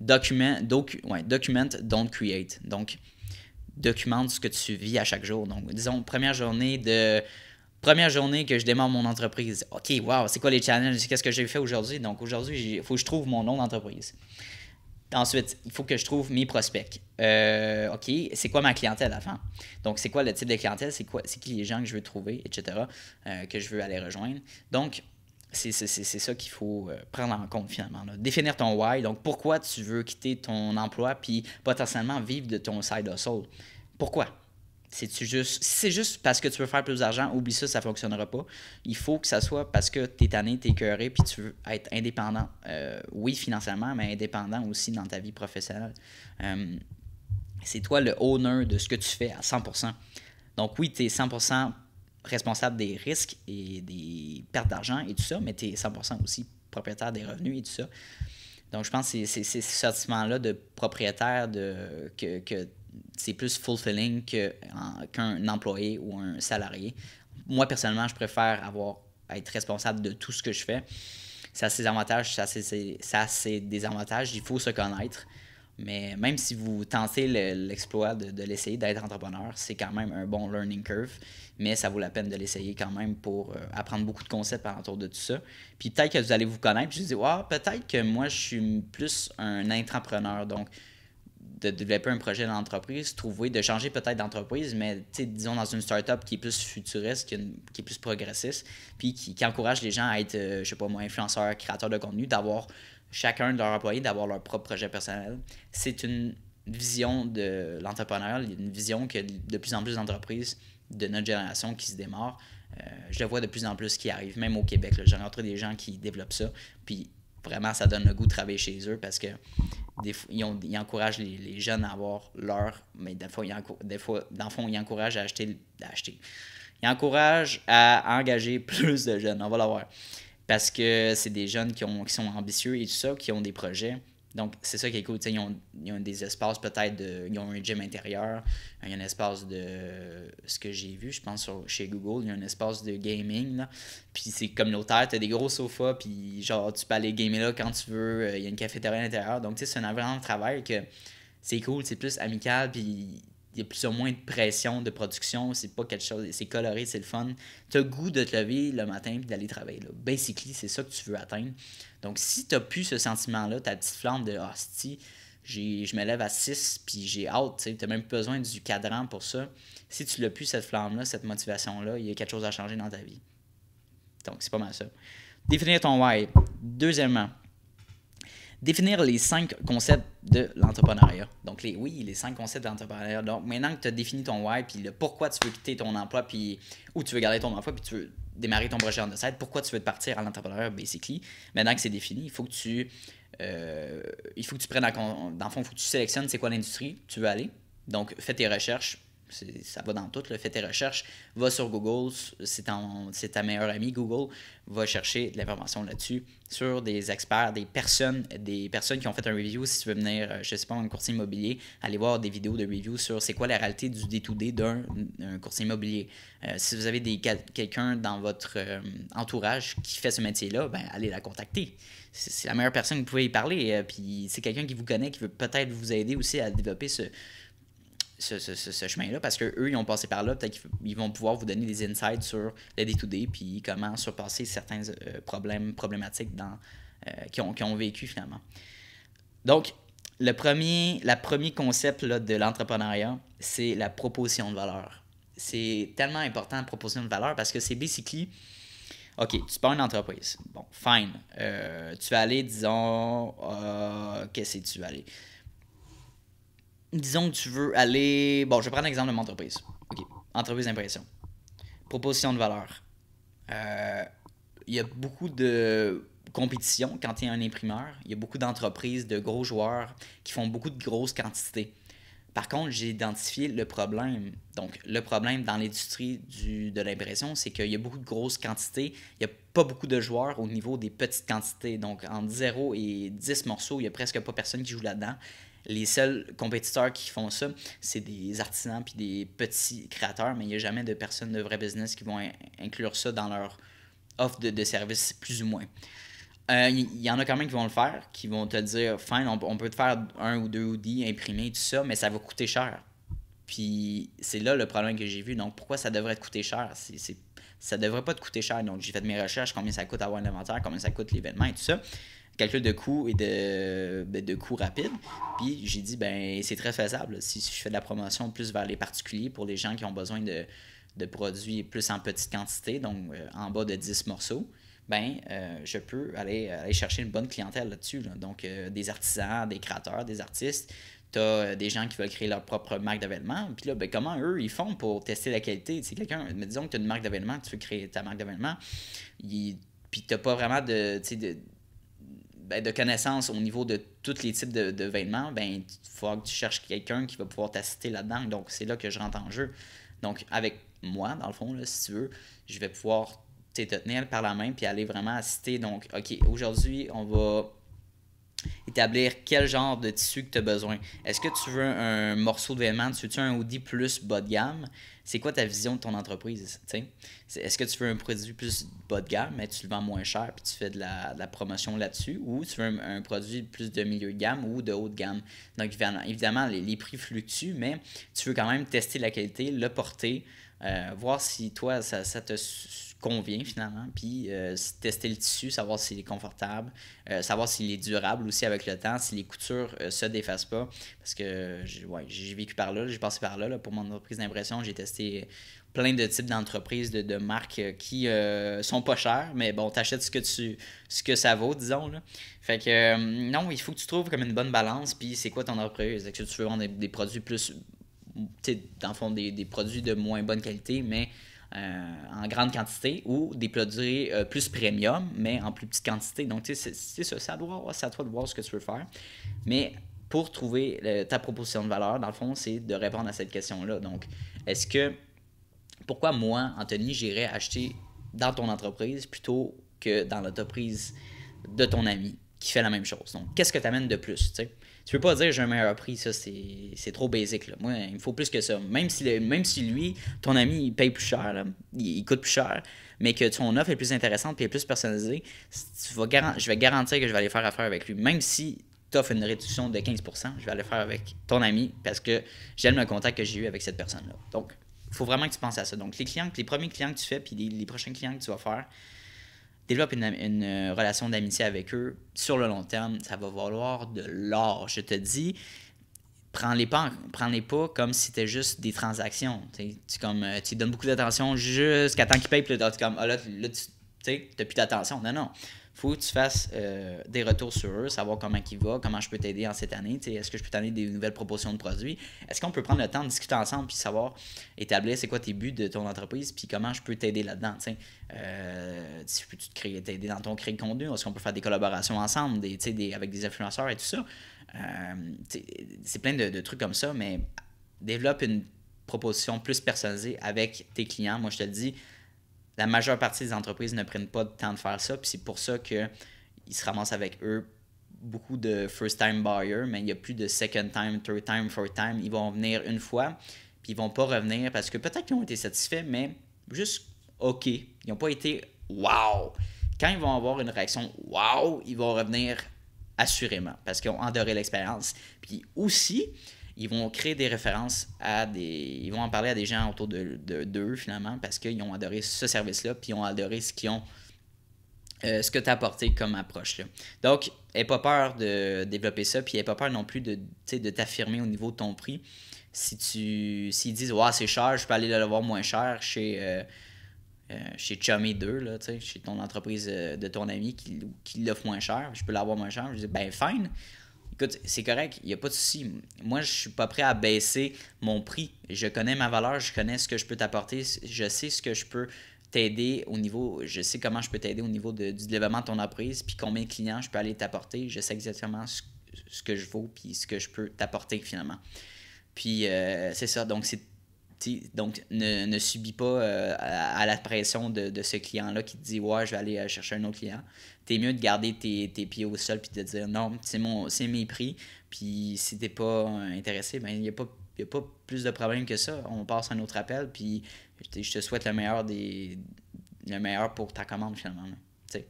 document, ouais, document, don't create. Donc, documente ce que tu vis à chaque jour. Donc, disons, première journée de. Première journée que je démarre mon entreprise. OK, wow, c'est quoi les challenges? Qu'est-ce que j'ai fait aujourd'hui? Donc, aujourd'hui, il faut que je trouve mon nom d'entreprise. Ensuite, il faut que je trouve mes prospects. Euh, OK, c'est quoi ma clientèle avant? Donc, c'est quoi le type de clientèle? C'est quoi, c'est qui les gens que je veux trouver, etc., euh, que je veux aller rejoindre? Donc, c'est, ça qu'il faut euh, prendre en compte finalement. Définir ton why, donc pourquoi tu veux quitter ton emploi puis potentiellement vivre de ton side hustle. Pourquoi? cest juste. c'est juste parce que tu veux faire plus d'argent, oublie ça, ça fonctionnera pas. Il faut que ça soit parce que tu es tanné, t'es écœuré, puis tu veux être indépendant. Euh, oui, financièrement, mais indépendant aussi dans ta vie professionnelle. Euh, c'est toi le owner de ce que tu fais à 100%. Donc oui, tu es 100% responsable des risques et des pertes d'argent et tout ça, mais tu es 100% aussi propriétaire des revenus et tout ça. Donc je pense que c'est ce sentiment-là de propriétaire de, que, que c'est plus fulfilling qu'un employé ou un salarié. Moi, personnellement, je préfère avoir, être responsable de tout ce que je fais. Ça a ses avantages, ça a ses, ça désavantages. Il faut se connaître. Mais même si vous tentez l'exploit de, l'essayer, d'être entrepreneur, c'est quand même un bon learning curve. Mais ça vaut la peine de l'essayer quand même pour euh, apprendre beaucoup de concepts autour de tout ça. Puis peut-être que vous allez vous connaître. Puis je dis, ah, peut-être que moi, je suis plus un entrepreneur, » Donc, de développer un projet d'entreprise, trouver, de changer peut-être d'entreprise, mais disons dans une start-up qui est plus futuriste, qui, est plus progressiste, puis qui, encourage les gens à être, euh, je sais pas moi, influenceurs, créateurs de contenu, d'avoir chacun de leurs employés, d'avoir leur propre projet personnel. C'est une vision de l'entrepreneur, une vision que de plus en plus d'entreprises de notre génération qui se démarrent. Euh, je le vois de plus en plus qui arrive, même au Québec. J'ai rencontré des gens qui développent ça, puis vraiment, ça donne le goût de travailler chez eux parce que des fois, ils, encouragent les, jeunes à avoir leur, mais des fois, ils, des fois, dans le fond, ils encouragent à acheter, à acheter. Ils encouragent à engager plus de jeunes, on va l'avoir. Parce que c'est des jeunes qui, ont, qui sont ambitieux et tout ça, qui ont des projets. Donc, c'est ça qui est cool. Ils ont, ils ont, des espaces peut-être de. Ils ont un gym intérieur. Il y a un espace de. Ce que j'ai vu, je pense, chez Google, il y a un espace de gaming. Là. Puis c'est communautaire. Tu as des gros sofas. Puis genre, tu peux aller gamer là quand tu veux. Euh, il y a une cafétéria à l'intérieur. Donc, tu sais, c'est un environnement de travail que c'est cool. C'est plus amical. Puis il y a plus ou moins de pression de production. C'est pas quelque chose. C'est coloré, c'est le fun. Tu as le goût de te lever le matin puis d'aller travailler là. Basically, c'est ça que tu veux atteindre. Donc, si tu n'as plus ce sentiment-là, ta petite flamme de hostie, ah, je me lève à 6 puis j'ai hâte, tu n'as même plus besoin du cadran pour ça. Si tu l'as plus, cette flamme-là, cette motivation-là, il y a quelque chose à changer dans ta vie. Donc, c'est pas mal ça. Définir ton why. Deuxièmement, définir les cinq concepts de l'entrepreneuriat. Donc, les, oui, les cinq concepts de l'entrepreneuriat. Donc, maintenant que tu as défini ton why, puis le pourquoi tu veux quitter ton emploi, puis où tu veux garder ton emploi, puis tu veux démarrer ton projet en deçà. pourquoi tu veux partir à l'entrepreneur, basically. Maintenant que c'est défini, il faut que tu, euh, il faut que tu prennes, en, dans le fond, il faut que tu sélectionnes c'est quoi l'industrie tu veux aller. Donc, fais tes recherches, ça va dans tout. le Fais tes recherches, va sur Google, c'est ta meilleure amie Google, va chercher de l'information là-dessus sur des experts, des personnes, des personnes qui ont fait un review. Si tu veux venir, euh, je sais pas, un courtier immobilier, aller voir des vidéos de review sur c'est quoi la réalité du D2D d'un courtier immobilier. Euh, si vous avez quelqu'un dans votre euh, entourage qui fait ce métier-là, ben, allez la contacter. C'est la meilleure personne que vous pouvez y parler. puis c'est quelqu'un qui vous connaît, qui veut peut-être vous aider aussi à développer ce, ce, chemin-là parce qu'eux, ils ont passé par là. Peut-être qu'ils vont pouvoir vous donner des insights sur le day-to-day puis comment surpasser certains euh, problèmes, problématiques dans, euh, qui, ont, qui ont vécu finalement. Donc, le premier, la premier concept là, de l'entrepreneuriat, c'est la proposition de valeur. C'est tellement important, la proposition de valeur, parce que c'est basically, OK, tu pars une entreprise. Bon, fine. Euh, tu vas aller, disons, qu'est-ce que tu vas aller? disons que tu veux aller. Bon, je vais prendre l'exemple de mon entreprise. OK. Entreprise d'impression. Proposition de valeur. Euh, il y a beaucoup de compétition quand tu es un imprimeur. Il y a beaucoup d'entreprises, de gros joueurs qui font beaucoup de grosses quantités. Par contre, j'ai identifié le problème. Donc, le problème dans l'industrie de l'impression, c'est qu'il y a beaucoup de grosses quantités. Il n'y a pas beaucoup de joueurs au niveau des petites quantités. Donc, en 0 et 10 morceaux, il n'y a presque pas personne qui joue là-dedans les seuls compétiteurs qui font ça, c'est des artisans puis des petits créateurs, mais il n'y a jamais de personnes de vrai business qui vont inclure ça dans leur offre de, de service, plus ou moins. Il euh, y, en a quand même qui vont le faire, qui vont te dire, fine, on, peut te faire un ou deux hoodies, imprimés tout ça, mais ça va coûter cher. Puis c'est là le problème que j'ai vu. Donc pourquoi ça devrait te coûter cher? Ça ne ça devrait pas te coûter cher. Donc j'ai fait mes recherches, combien ça coûte avoir inventaire, combien ça coûte l'événement et tout ça calcul de coûts et de, ben, de coûts rapides. Puis j'ai dit, ben c'est très faisable. Si, je fais de la promotion plus vers les particuliers, pour les gens qui ont besoin de, produits plus en petite quantité, donc euh, en bas de 10 morceaux, ben euh, je peux aller, aller chercher une bonne clientèle là-dessus. Donc euh, des artisans, des créateurs, des artistes. Tu as des gens qui veulent créer leur propre marque d'événement. Puis là, ben, comment eux, ils font pour tester la qualité? C'est quelqu'un, disons que tu as une marque d'événement, tu veux créer ta marque d'avènement, puis tu n'as pas vraiment de ben, de connaissances au niveau de tous les types de, vêtements, ben, il faut que tu cherches quelqu'un qui va pouvoir t'assister là-dedans. Donc, c'est là que je rentre en jeu. Donc, avec moi, dans le fond, si tu veux, je vais pouvoir te tenir par la main puis aller vraiment assister. Donc, OK, aujourd'hui, on va établir quel genre de tissu que tu as besoin. Est-ce que tu veux un morceau de vêtement, tu veux un hoodie plus bas de gamme? c'est quoi ta vision de ton entreprise? Est-ce que tu veux un produit plus bas de gamme, mais tu le vends moins cher puis tu fais de la, promotion là-dessus? Ou tu veux un, produit plus de milieu de gamme ou de haut de gamme? Donc, évidemment, les, prix fluctuent, mais tu veux quand même tester la qualité, le porter, euh, voir si toi, ça, ça te convient finalement, puis euh, tester le tissu, savoir s'il est confortable, euh, savoir s'il est durable aussi avec le temps, si les coutures ne euh, se défassent pas, parce que j'ai vécu par là, j'ai passé par là, pour mon entreprise d'impression, j'ai testé plein de types d'entreprises, de, marques qui sont pas chères, mais bon, t'achètes ce que tu ce que ça vaut, disons. Là. Fait que non, il faut que tu trouves comme une bonne balance, puis c'est quoi ton entreprise, est-ce que tu veux des, produits plus, tu sais, dans le fond, des produits de moins bonne qualité, mais euh, en grande quantité ou des produits euh, plus premium, mais en plus petite quantité. Donc, tu sais, c'est ça, ça doit, c'est à toi de voir ce que tu veux faire. Mais pour trouver ta proposition de valeur, dans le fond, c'est de répondre à cette question-là. Donc, est-ce que, pourquoi moi, Anthony, j'irais acheter dans ton entreprise plutôt que dans l'entreprise de ton ami qui fait la même chose? Donc, qu'est-ce que tu amènes de plus? tu peux pas dire j'ai un meilleur prix, ça c'est trop basique. Là. Moi, il me faut plus que ça. Même si, même si lui, ton ami, il paye plus cher, il, coûte plus cher, mais que ton offre est plus intéressante et plus personnalisée, tu vas je vais garantir que je vais aller faire affaire avec lui. Même si tu offres une réduction de 15%, je vais aller faire avec ton ami parce que j'aime le contact que j'ai eu avec cette personne-là. Donc, il faut vraiment que tu penses à ça. Donc, les clients, les premiers clients que tu fais, puis les prochains clients que tu vas faire, développe une, euh, relation d'amitié avec eux sur le long terme. Ça va valoir de l'or, je te dis. Prends-les pas, prends -les pas comme si c'était juste des transactions. Tu, comme, euh, tu donnes beaucoup d'attention jusqu'à temps qu'ils payent, puis là, tu comme, ah, là tu n'as plus d'attention. Non, non faut que tu fasses euh, des retours sur eux, savoir comment il va, comment je peux t'aider en cette année, est-ce que je peux t'amener des nouvelles propositions de produits, est-ce qu'on peut prendre le temps de discuter ensemble puis savoir établir c'est quoi tes buts de ton entreprise puis comment je peux t'aider là-dedans, euh, ce peux tu peux t'aider dans ton créer de contenu, est-ce qu'on peut faire des collaborations ensemble, des, avec des influenceurs et tout ça, euh, c'est plein de, trucs comme ça, mais développe une proposition plus personnalisée avec tes clients, moi je te dis la majeure partie des entreprises ne prennent pas de temps de faire ça. Puis c'est pour ça qu'ils se ramassent avec eux beaucoup de first-time buyers, mais il n'y a plus de second-time, third-time, fourth-time. Ils vont venir une fois, puis ils vont pas revenir parce que peut-être qu'ils ont été satisfaits, mais juste OK. Ils n'ont pas été wow. Quand ils vont avoir une réaction wow, ils vont revenir assurément parce qu'ils ont enduré l'expérience. Puis aussi, ils vont créer des références à des. Ils vont en parler à des gens autour d'eux, de, d'eux finalement, parce qu'ils ont adoré ce service-là, puis ils ont adoré ce qu'ils ont. Euh, ce que tu as apporté comme approche. Là. Donc, n'aie pas peur de développer ça, puis n'aie pas peur non plus de, de t'affirmer au niveau de ton prix. Si tu s'ils disent c'est cher, je peux aller le moins cher chez, euh, euh, chez Chummy 2, chez ton entreprise de ton ami qui, qui l'offre moins cher, je peux l'avoir moins cher, je dis Ben, fine, Écoute, c'est correct, il n'y a pas de souci. Moi, je suis pas prêt à baisser mon prix. Je connais ma valeur, je connais ce que je peux t'apporter, je sais ce que je peux t'aider au niveau, je sais comment je peux t'aider au niveau du développement de ton entreprise, puis combien de clients je peux aller t'apporter. Je sais exactement ce, que je vaux, puis ce que je peux t'apporter finalement. Puis euh, c'est ça, donc c'est donc, ne, ne, subis pas euh, à, la pression de, ce client-là qui te dit Ouais, je vais aller euh, chercher un autre client. T'es mieux de garder tes, pieds au sol puis de dire Non, c'est mes prix. Puis si t'es pas euh, intéressé, il ben, n'y a, pas, plus de problème que ça. On passe un autre appel. Puis je te souhaite le meilleur, des, le pour ta commande finalement. Fait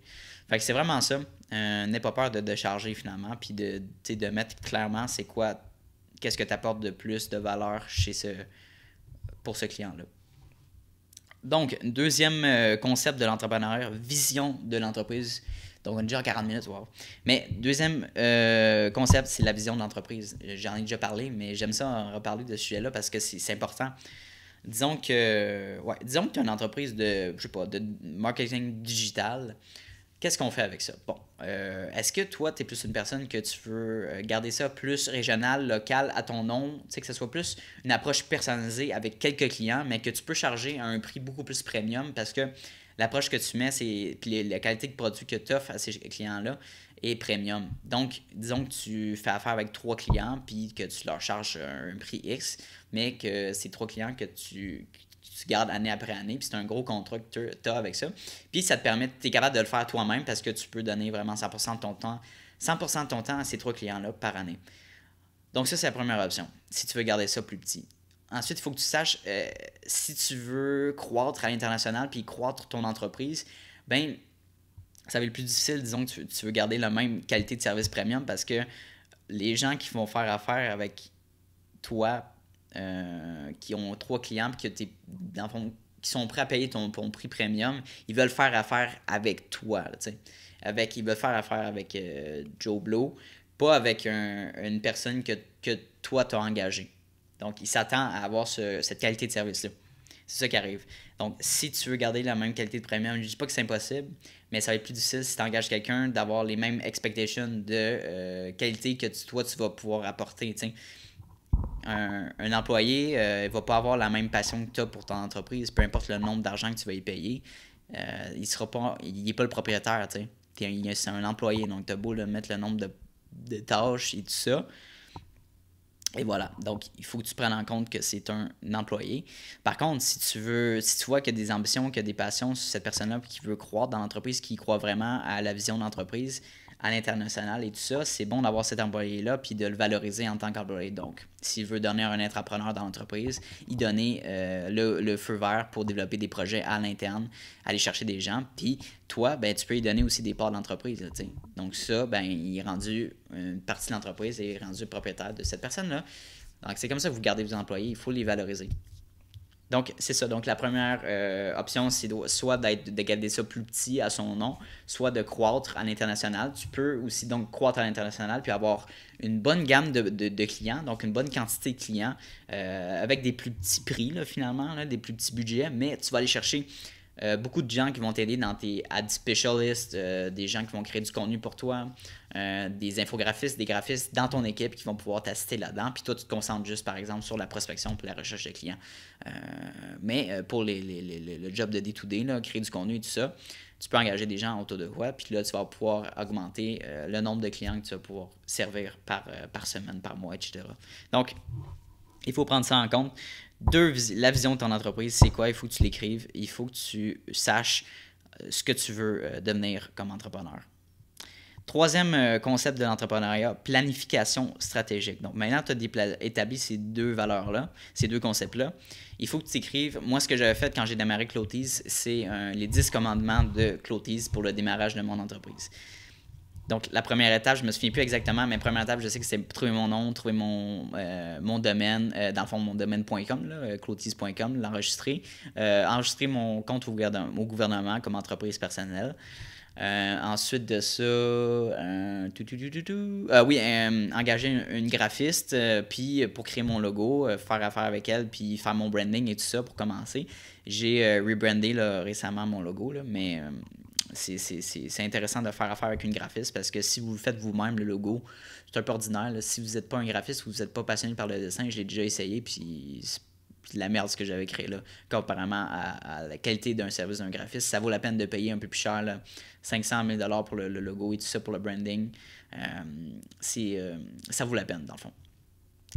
que c'est vraiment ça. N'aie pas peur de, de charger finalement. Puis de, de mettre clairement c'est quoi, qu'est-ce que tu apportes de plus de valeur chez ce pour ce client-là. Donc, deuxième euh, concept de l'entrepreneur, vision de l'entreprise. Donc, on est déjà à 40 minutes, wow. Mais deuxième euh, concept, c'est la vision de l'entreprise. J'en ai déjà parlé, mais j'aime ça en reparler de ce sujet-là parce que c'est important. Disons que, ouais, disons que tu as une entreprise de, pas, de marketing digital. Qu'est-ce qu'on fait avec ça? Bon, euh, est-ce que toi, tu es plus une personne que tu veux euh, garder ça plus régional, local, à ton nom, tu sais, que ce soit plus une approche personnalisée avec quelques clients, mais que tu peux charger un prix beaucoup plus premium parce que l'approche que tu mets, c'est la qualité de produit que tu offres à ces clients-là est premium. Donc, disons que tu fais affaire avec trois clients puis que tu leur charges un prix X, mais que ces trois clients que tu tu gardes année après année, puis c'est un gros contrat que tu as avec ça. Puis ça te permet, tu es capable de le faire toi-même parce que tu peux donner vraiment 100% de ton temps, 100% de ton temps à ces trois clients-là par année. Donc ça, c'est la première option, si tu veux garder ça plus petit. Ensuite, il faut que tu saches, euh, si tu veux croître à l'international, puis croître ton entreprise, ben ça va être le plus difficile, disons que tu veux garder la même qualité de service premium parce que les gens qui vont faire affaire avec toi euh, qui ont trois clients, puis qui sont prêts à payer ton, ton, prix premium, ils veulent faire affaire avec toi. avec, ils veulent faire affaire avec euh, Joe Blow, pas avec une personne que, que toi t'as engagée. Donc, ils s'attendent à avoir cette qualité de service-là. C'est ça qui arrive. Donc, si tu veux garder la même qualité de premium, je ne dis pas que c'est impossible, mais ça va être plus difficile si tu engages quelqu'un d'avoir les mêmes expectations de euh, qualité que toi, tu vas pouvoir apporter. sais un, employé, ne euh, va pas avoir la même passion que toi pour ton entreprise, peu importe le nombre d'argent que tu vas y payer. Euh, il sera pas, il n'est pas le propriétaire, tu sais. C'est un employé, donc tu as beau le mettre le nombre de, tâches et tout ça. Et voilà, donc il faut que tu prennes en compte que c'est un employé. Par contre, si tu veux, si tu vois qu'il y a des ambitions, qu'il y a des passions sur cette personne-là, qui veut croire dans l'entreprise, qui croit vraiment à la vision d'entreprise, à l'international et tout ça, c'est bon d'avoir cet employé-là puis de le valoriser en tant qu'employé. Donc, s'il veut donner un entrepreneur dans l'entreprise, il donner euh, le, feu vert pour développer des projets à l'interne, aller chercher des gens. Puis toi, ben, tu peux lui donner aussi des parts d'entreprise. Donc ça, ben, il est rendu une partie de l'entreprise et est rendu propriétaire de cette personne-là. Donc c'est comme ça que vous gardez vos employés, il faut les valoriser. Donc, c'est ça. Donc, la première euh, option, c'est soit de garder ça plus petit à son nom, soit de croître à l'international. Tu peux aussi donc croître à l'international puis avoir une bonne gamme de, clients, donc une bonne quantité de clients euh, avec des plus petits prix, finalement, des plus petits budgets, mais tu vas aller chercher euh, beaucoup de gens qui vont t'aider dans tes ad specialists, euh, des gens qui vont créer du contenu pour toi, euh, des infographistes, des graphistes dans ton équipe qui vont pouvoir t'assister là-dedans. Puis toi, tu te concentres juste, par exemple, sur la prospection pour la recherche de clients. mais pour le job de D2D, créer du contenu et tout ça, tu peux engager des gens autour de toi. Puis là, tu vas pouvoir augmenter le nombre de clients que tu vas pouvoir servir par semaine, par mois, etc. Donc, il faut prendre ça en compte. Deux, la vision de ton entreprise, c'est quoi? Il faut que tu l'écrives. Il faut que tu saches euh, ce que tu veux euh, devenir comme entrepreneur. Troisième euh, concept de l'entrepreneuriat, planification stratégique. Donc maintenant, tu as établi ces deux valeurs-là, ces deux concepts-là. Il faut que tu écrives. Moi, ce que j'avais fait quand j'ai démarré Clotise c'est les 10 commandements de Clotis pour le démarrage de mon entreprise. Donc, la première étape, je me souviens plus exactement, mais première étape, je sais que c'est trouver mon nom, trouver mon, euh, mon domaine, euh, dans le fond, mon domaine.com, euh, clotis.com, l'enregistrer, enregistrer mon compte au gouvernement, gouvernement comme entreprise personnelle. ensuite de ça, tout, tout, tout, oui, engager une, graphiste, puis pour créer mon logo, faire affaire avec elle, puis faire mon branding et tout ça pour commencer. J'ai rebrandé récemment mon logo, là, mais c'est intéressant de faire affaire avec une graphiste parce que si vous faites vous-même le logo, c'est un peu ordinaire. Si vous n'êtes pas un graphiste vous n'êtes pas passionné par le dessin, je l'ai déjà essayé, puis c'est la merde ce que j'avais créé là, comparément à, la qualité d'un service d'un graphiste. Ça vaut la peine de payer un peu plus cher, là, 500 000 pour le, logo et tout ça pour le branding. Euh, euh, ça vaut la peine, dans le fond.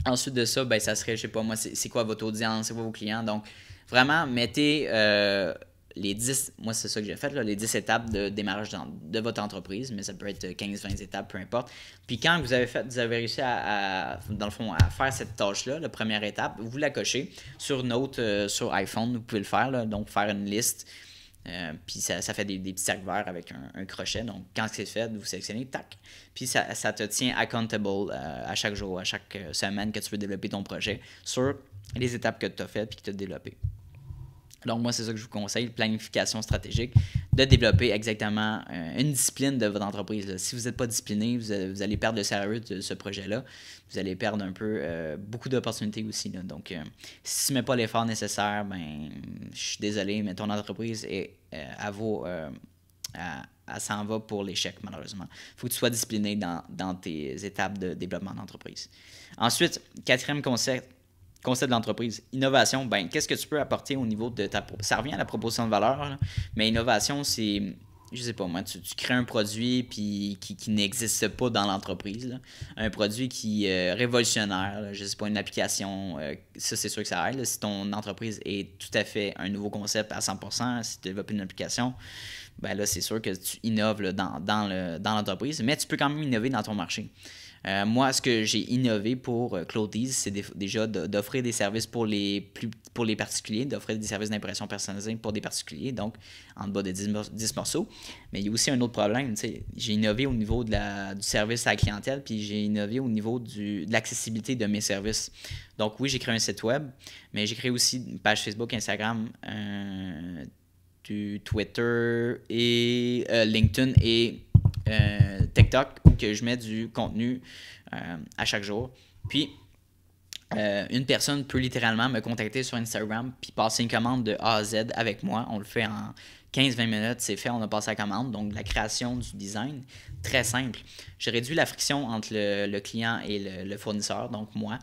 Ensuite de ça, ben, ça serait, je sais pas moi, c'est quoi votre audience, c'est quoi vos clients. Donc, vraiment, mettez. Euh, les 10, moi c'est ça que j'ai fait, les 10 étapes de démarrage de, votre entreprise, mais ça peut être 15-20 euh, étapes, peu importe. Puis quand vous avez fait, vous avez réussi à, dans le fond, à faire cette tâche-là, la première étape, vous la cochez sur Note, euh, sur iPhone, vous pouvez le faire, donc faire une liste. Euh, puis ça, fait des, petits cercles avec un, crochet. Donc, quand c'est fait, vous sélectionnez, tac. Puis ça, te tient accountable à chaque jour, à chaque semaine que tu veux développer ton projet sur les étapes que tu as faites et que tu as développées. Donc, moi, c'est ça que je vous conseille, planification stratégique, de développer exactement euh, une discipline de votre entreprise. Si vous n'êtes pas discipliné, euh, vous, allez perdre le sérieux de ce projet-là. Vous allez perdre un peu euh, beaucoup d'opportunités aussi. Donc, si tu ne mets pas l'effort nécessaire, ben, je suis désolé, mais ton entreprise est à vos. À, s'en va pour l'échec, malheureusement. Il faut que tu sois discipliné dans, dans tes étapes de développement d'entreprise. Ensuite, quatrième concept, concept de l'entreprise. Innovation, ben, qu'est-ce que tu peux apporter au niveau de ta... Ça revient à la proposition de valeur, mais innovation, c'est... Je sais pas moi, tu, crées un produit qui, n'existe pas dans l'entreprise. Un produit qui est euh, révolutionnaire, je je sais pas, une application, euh, ça c'est sûr que ça aide. Si ton entreprise est tout à fait un nouveau concept à 100%, si tu développes une application, ben là c'est sûr que tu innoves dans, dans l'entreprise, mais tu peux quand même innover dans ton marché. Euh, moi, ce que j'ai innové pour euh, Clothes, c'est déjà d'offrir des services pour les, plus, pour les particuliers, d'offrir des services d'impression personnalisée pour des particuliers, donc en bas de 10, morceaux. Mais il y a aussi un autre problème. tu sais, J'ai innové au niveau de la, du service à la clientèle, puis j'ai innové au niveau de l'accessibilité de mes services. Donc oui, j'ai créé un site web, mais j'ai créé aussi une page Facebook, Instagram, du euh, Twitter et LinkedIn et euh, TikTok que je mets du contenu euh, à chaque jour. Puis, euh, une personne peut littéralement me contacter sur Instagram puis passer une commande de A à Z avec moi. On le fait en 15-20 minutes, c'est fait, on a passé la commande. Donc, la création du design, très simple. J'ai réduit la friction entre le, client et le, fournisseur, donc moi.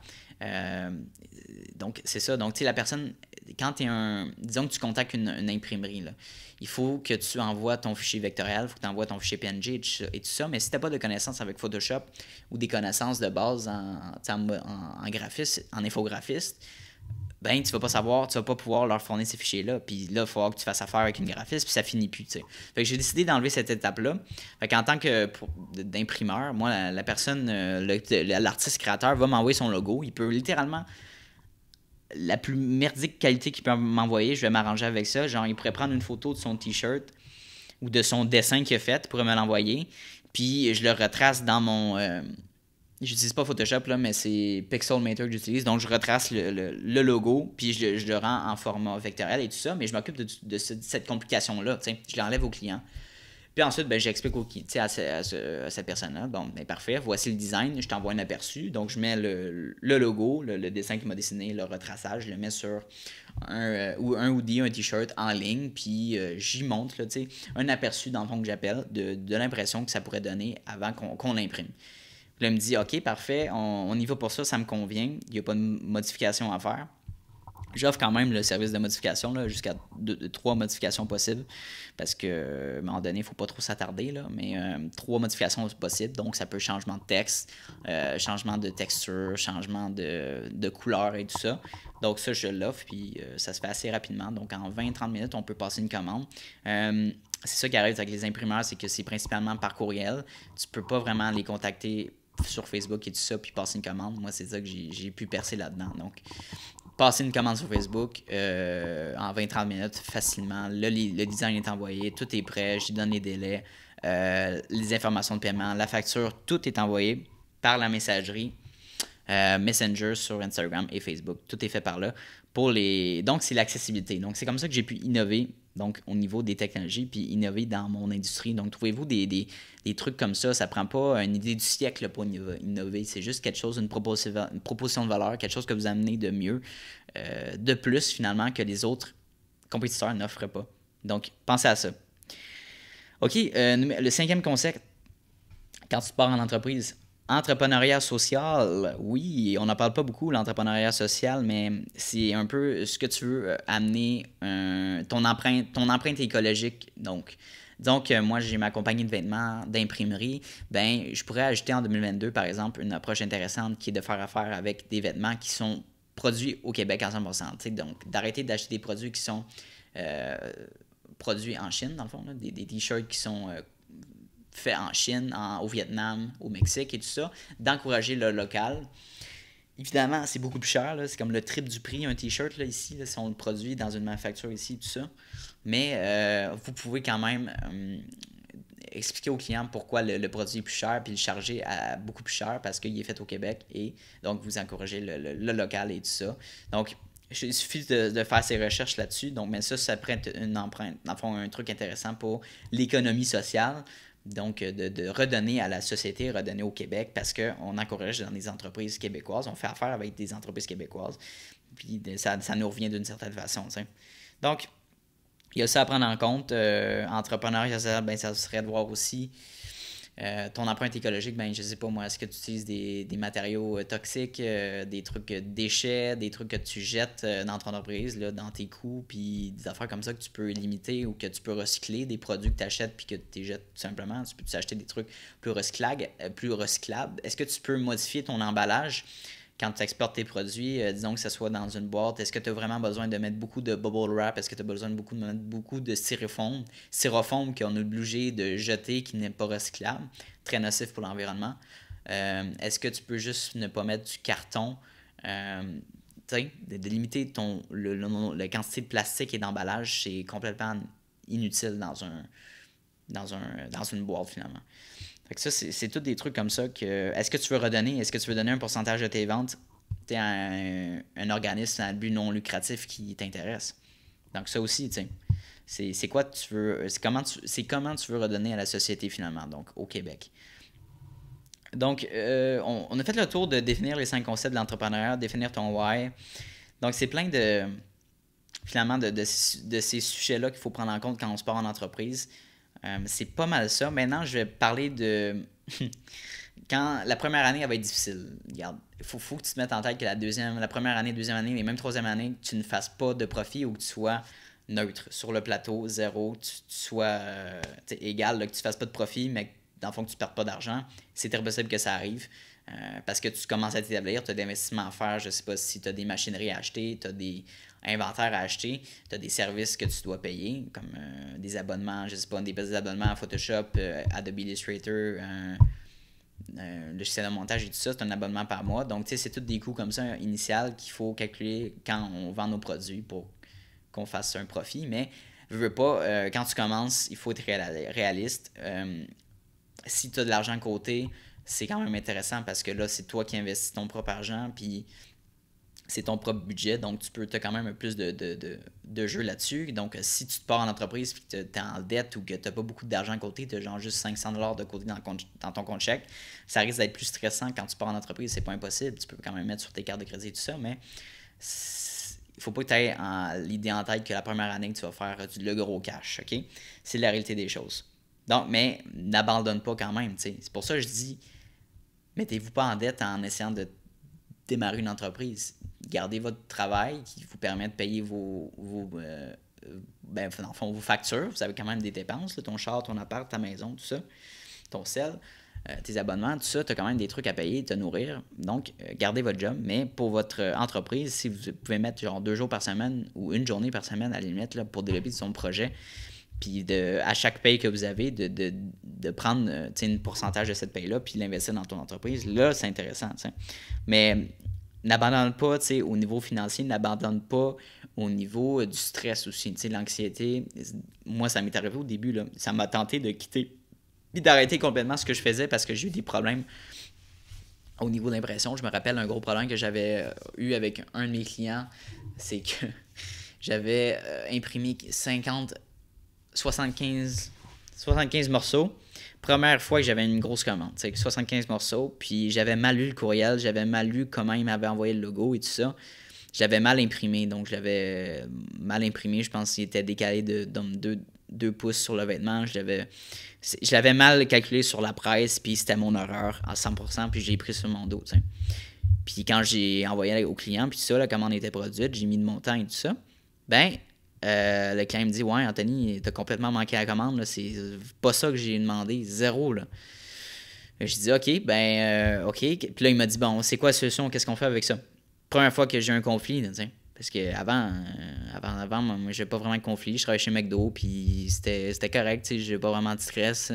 donc, c'est ça. Donc, si la personne, quand tu es un. Disons que tu contactes une, imprimerie, il faut que tu envoies ton fichier vectoriel, il faut que tu envoies ton fichier PNG et tout ça. Mais si tu n'as pas de connaissances avec Photoshop ou des connaissances de base en, en, en, graphiste, en infographiste, ben tu vas pas savoir, tu vas pas pouvoir leur fournir ces fichiers-là. Puis là, il faut que tu fasses affaire avec une graphiste, puis ça finit plus, Fait que j'ai décidé d'enlever cette étape-là. Fait qu'en tant que d'imprimeur, moi, la personne, euh, l'artiste créateur va m'envoyer son logo. Il peut littéralement la plus merdique qualité qu'il peut m'envoyer, je vais m'arranger avec ça. Genre, il pourrait prendre une photo de son t-shirt ou de son dessin qu'il a fait, il pourrait me l'envoyer. Puis je le retrace dans mon. Je euh, j'utilise pas Photoshop, là, mais c'est Pixelmator que j'utilise. Donc je retrace le, logo, puis je, le rends en format vectoriel et tout ça. Mais je m'occupe de, de, cette complication-là. Je l'enlève au client. Puis ensuite, ben, j'explique au, à, cette personne-là, bon, ben, parfait, voici le design, je t'envoie un aperçu. Donc, je mets le, logo, le, dessin qu'il m'a dessiné, le retraçage, je le mets sur un, euh, un hoodie, un t-shirt en ligne, puis euh, j'y montre un aperçu, dans le fond, que j'appelle, de, l'impression que ça pourrait donner avant qu'on l'imprime. Là, il me dit, OK, parfait, on, on, y va pour ça, ça me convient, il n'y a pas de modification à faire. J'offre quand même le service de modification, jusqu'à trois modifications possibles, parce que, un moment donné, il ne faut pas trop s'attarder, là, mais euh, trois modifications possibles, donc ça peut changement de texte, euh, changement de texture, changement de, de, couleur et tout ça. Donc ça, je l'offre, puis euh, ça se fait assez rapidement, donc en 20-30 minutes, on peut passer une commande c'est ça qui arrive avec les imprimeurs, c'est que c'est principalement par courriel. Tu peux pas vraiment les contacter sur Facebook et tout ça, puis passer une commande. Moi, c'est ça que j'ai pu percer là-dedans. Donc, passer une commande sur Facebook euh, en 20-30 minutes facilement. le, design est envoyé, tout est prêt, je donne les délais, euh, les informations de paiement, la facture, tout est envoyé par la messagerie. Euh, Messenger sur Instagram et Facebook. Tout est fait par là. Pour les... Donc, c'est l'accessibilité. Donc, c'est comme ça que j'ai pu innover donc, au niveau des technologies, puis innover dans mon industrie. Donc, trouvez-vous des, des, trucs comme ça. Ça prend pas une idée du siècle pour innover. C'est juste quelque chose, une proposition, de valeur, quelque chose que vous amenez de mieux, euh, de plus finalement que les autres compétiteurs n'offrent pas. Donc, pensez à ça. OK, euh, le cinquième concept, quand tu pars en entreprise, Entrepreneuriat social, oui, on n'en parle pas beaucoup, l'entrepreneuriat social, mais c'est un peu ce que tu veux euh, amener, ton, empreinte, ton empreinte écologique. Donc, donc euh, moi, j'ai ma compagnie de vêtements, d'imprimerie. Ben, je pourrais ajouter en 2022, par exemple, une approche intéressante qui est de faire affaire avec des vêtements qui sont produits au Québec en 100%. Donc, d'arrêter d'acheter des produits qui sont euh, produits en Chine, dans le fond, des t-shirts qui sont fait en Chine, au Vietnam, au Mexique et tout ça, d'encourager le local. Évidemment, c'est beaucoup plus cher. C'est comme le triple du prix. Un t-shirt ici, là, si on le produit dans une manufacture ici, et tout ça. Mais euh, vous pouvez quand même euh, expliquer au client pourquoi le, produit est plus cher, puis le charger à beaucoup plus cher parce qu'il est fait au Québec. Et donc, vous encouragez le, local et tout ça. Donc, il suffit de, faire ses recherches là-dessus. Donc, mais ça, ça prête une empreinte, fond, un truc intéressant pour l'économie sociale donc euh, de, redonner à la société, redonner au Québec, parce qu'on encourage dans les entreprises québécoises, on fait affaire avec des entreprises québécoises, puis ça, nous revient d'une certaine façon. Donc, il y a ça à prendre en compte. Euh, Entrepreneur, ben, ça serait de voir aussi euh, ton empreinte écologique, ben, je sais pas moi, est-ce que tu utilises des, matériaux euh, toxiques, euh, des trucs déchets, des trucs que tu jettes dans ton entreprise, dans tes coûts, puis des affaires comme ça que tu peux limiter ou que tu peux recycler, des produits que tu achètes puis que tu jettes tout simplement. Tu peux acheter des trucs plus, plus recyclables. Est-ce que tu peux modifier ton emballage? quand tu exportes tes produits, euh, disons que ce soit dans une boîte, est-ce que tu as vraiment besoin de mettre beaucoup de bubble wrap? Est-ce que tu as besoin de, beaucoup, de mettre beaucoup de styrofoam? Styrofoam qu'on est obligé de jeter, qui n'est pas recyclable, très nocif pour l'environnement. Euh, est-ce que tu peux juste ne pas mettre du carton? Euh, de, de, limiter ton, la quantité de plastique et d'emballage, c'est complètement inutile dans, un, dans, un, dans une boîte finalement. Fait ça, c'est tout des trucs comme ça que. Est-ce que tu veux redonner? Est-ce que tu veux donner un pourcentage de tes ventes Tu un, un, organisme à but non lucratif qui t'intéresse? Donc ça aussi, tu sais. C'est quoi tu veux. C'est comment tu, veux redonner à la société finalement, donc au Québec. Donc, euh, on, a fait le tour de définir les cinq concepts de l'entrepreneuriat, définir ton why. Donc, c'est plein de. Finalement, de ces sujets-là qu'il faut prendre en compte quand on se part en entreprise. Euh, c'est pas mal ça. Maintenant, je vais parler de. Quand la première année, elle va être difficile. il faut, que tu te mettes en tête que la deuxième, la première année, deuxième année et même troisième année, tu ne fasses pas de profit ou que tu sois neutre sur le plateau, zéro, tu, sois euh, égal, que tu fasses pas de profit, mais dans le fond que tu ne perdes pas d'argent. C'est très que ça arrive. Euh, parce que tu commences à t'établir, tu as des investissements à faire, je sais pas si tu as des machineries à acheter, tu as des, inventaire à acheter, tu as des services que tu dois payer, comme euh, des abonnements, je sais pas, des petits abonnements à Photoshop, euh, Adobe Illustrator, le euh, logiciel de montage et tout ça, c'est un abonnement par mois. Donc, tu sais, c'est tous des coûts comme ça initial qu'il faut calculer quand on vend nos produits pour qu'on fasse un profit. Mais, je veux pas, quand tu commences, il faut être réaliste. si tu as de l'argent côté, c'est quand même intéressant parce que là, c'est toi qui investis ton propre argent, puis c'est ton propre budget, donc tu peux, as quand même plus de, de, jeu là-dessus. Donc, euh, si tu te pars en entreprise et que tu es en dette ou que tu n'as pas beaucoup d'argent à côté, tu as genre juste 500 de côté dans, ton compte chèque, ça risque d'être plus stressant quand tu pars en entreprise, c'est pas impossible. Tu peux quand même mettre sur tes cartes de crédit et tout ça, mais il faut pas que tu aies l'idée en tête que la première année que tu vas faire du le gros cash, OK? C'est la réalité des choses. Donc, mais n'abandonne pas quand même, C'est pour ça que je dis, mettez-vous pas en dette en essayant de démarrer une entreprise. Gardez votre travail qui vous permet de payer vos, vos euh, euh, ben, factures. Vous avez quand même des dépenses, ton char, ton appart, ta maison, tout ça, ton sel, euh, tes abonnements, tout ça. Tu as quand même des trucs à payer, te nourrir. Donc, gardez votre job. Mais pour votre entreprise, si vous pouvez mettre genre deux jours par semaine ou une journée par semaine, à la limite, pour développer son projet, puis de, à chaque paye que vous avez, de, de, de prendre euh, un pourcentage de cette paye-là, puis l'investir dans ton entreprise, là, c'est intéressant. Mais n'abandonne pas au niveau financier, n'abandonne pas au niveau euh, du stress aussi, l'anxiété. Moi, ça m'est arrivé au début, là, ça m'a tenté de quitter, puis d'arrêter complètement ce que je faisais parce que j'ai eu des problèmes au niveau d'impression. Je me rappelle un gros problème que j'avais euh, eu avec un de mes clients, c'est que j'avais imprimé 50 75, 75 morceaux. Première fois que j'avais une grosse commande, 75 morceaux, puis j'avais mal lu le courriel, j'avais mal lu comment il m'avait envoyé le logo et tout ça. J'avais mal imprimé, donc j'avais euh, mal imprimé. Je pense qu'il était décalé de, 2 pouces sur le vêtement. Je je l'avais mal calculé sur la presse, puis c'était mon horreur à 100%, puis j'ai pris sur mon dos. Puis quand j'ai envoyé au client, puis ça, la commande était produite, j'ai mis de mon temps et tout ça, ben euh, le client me dit Ouais, Anthony, t'as complètement manqué la commande, c'est pas ça que j'ai demandé, zéro. Là. Je dis OK, ben, euh, OK. Puis là, il m'a dit Bon, c'est quoi la solution Qu'est-ce qu'on fait avec ça Première fois que j'ai un conflit, parce que avant, euh, avant, avant, moi, j'ai pas vraiment de conflit. Je travaillais chez McDo, puis c'était correct, tu sais, j'ai pas vraiment de stress.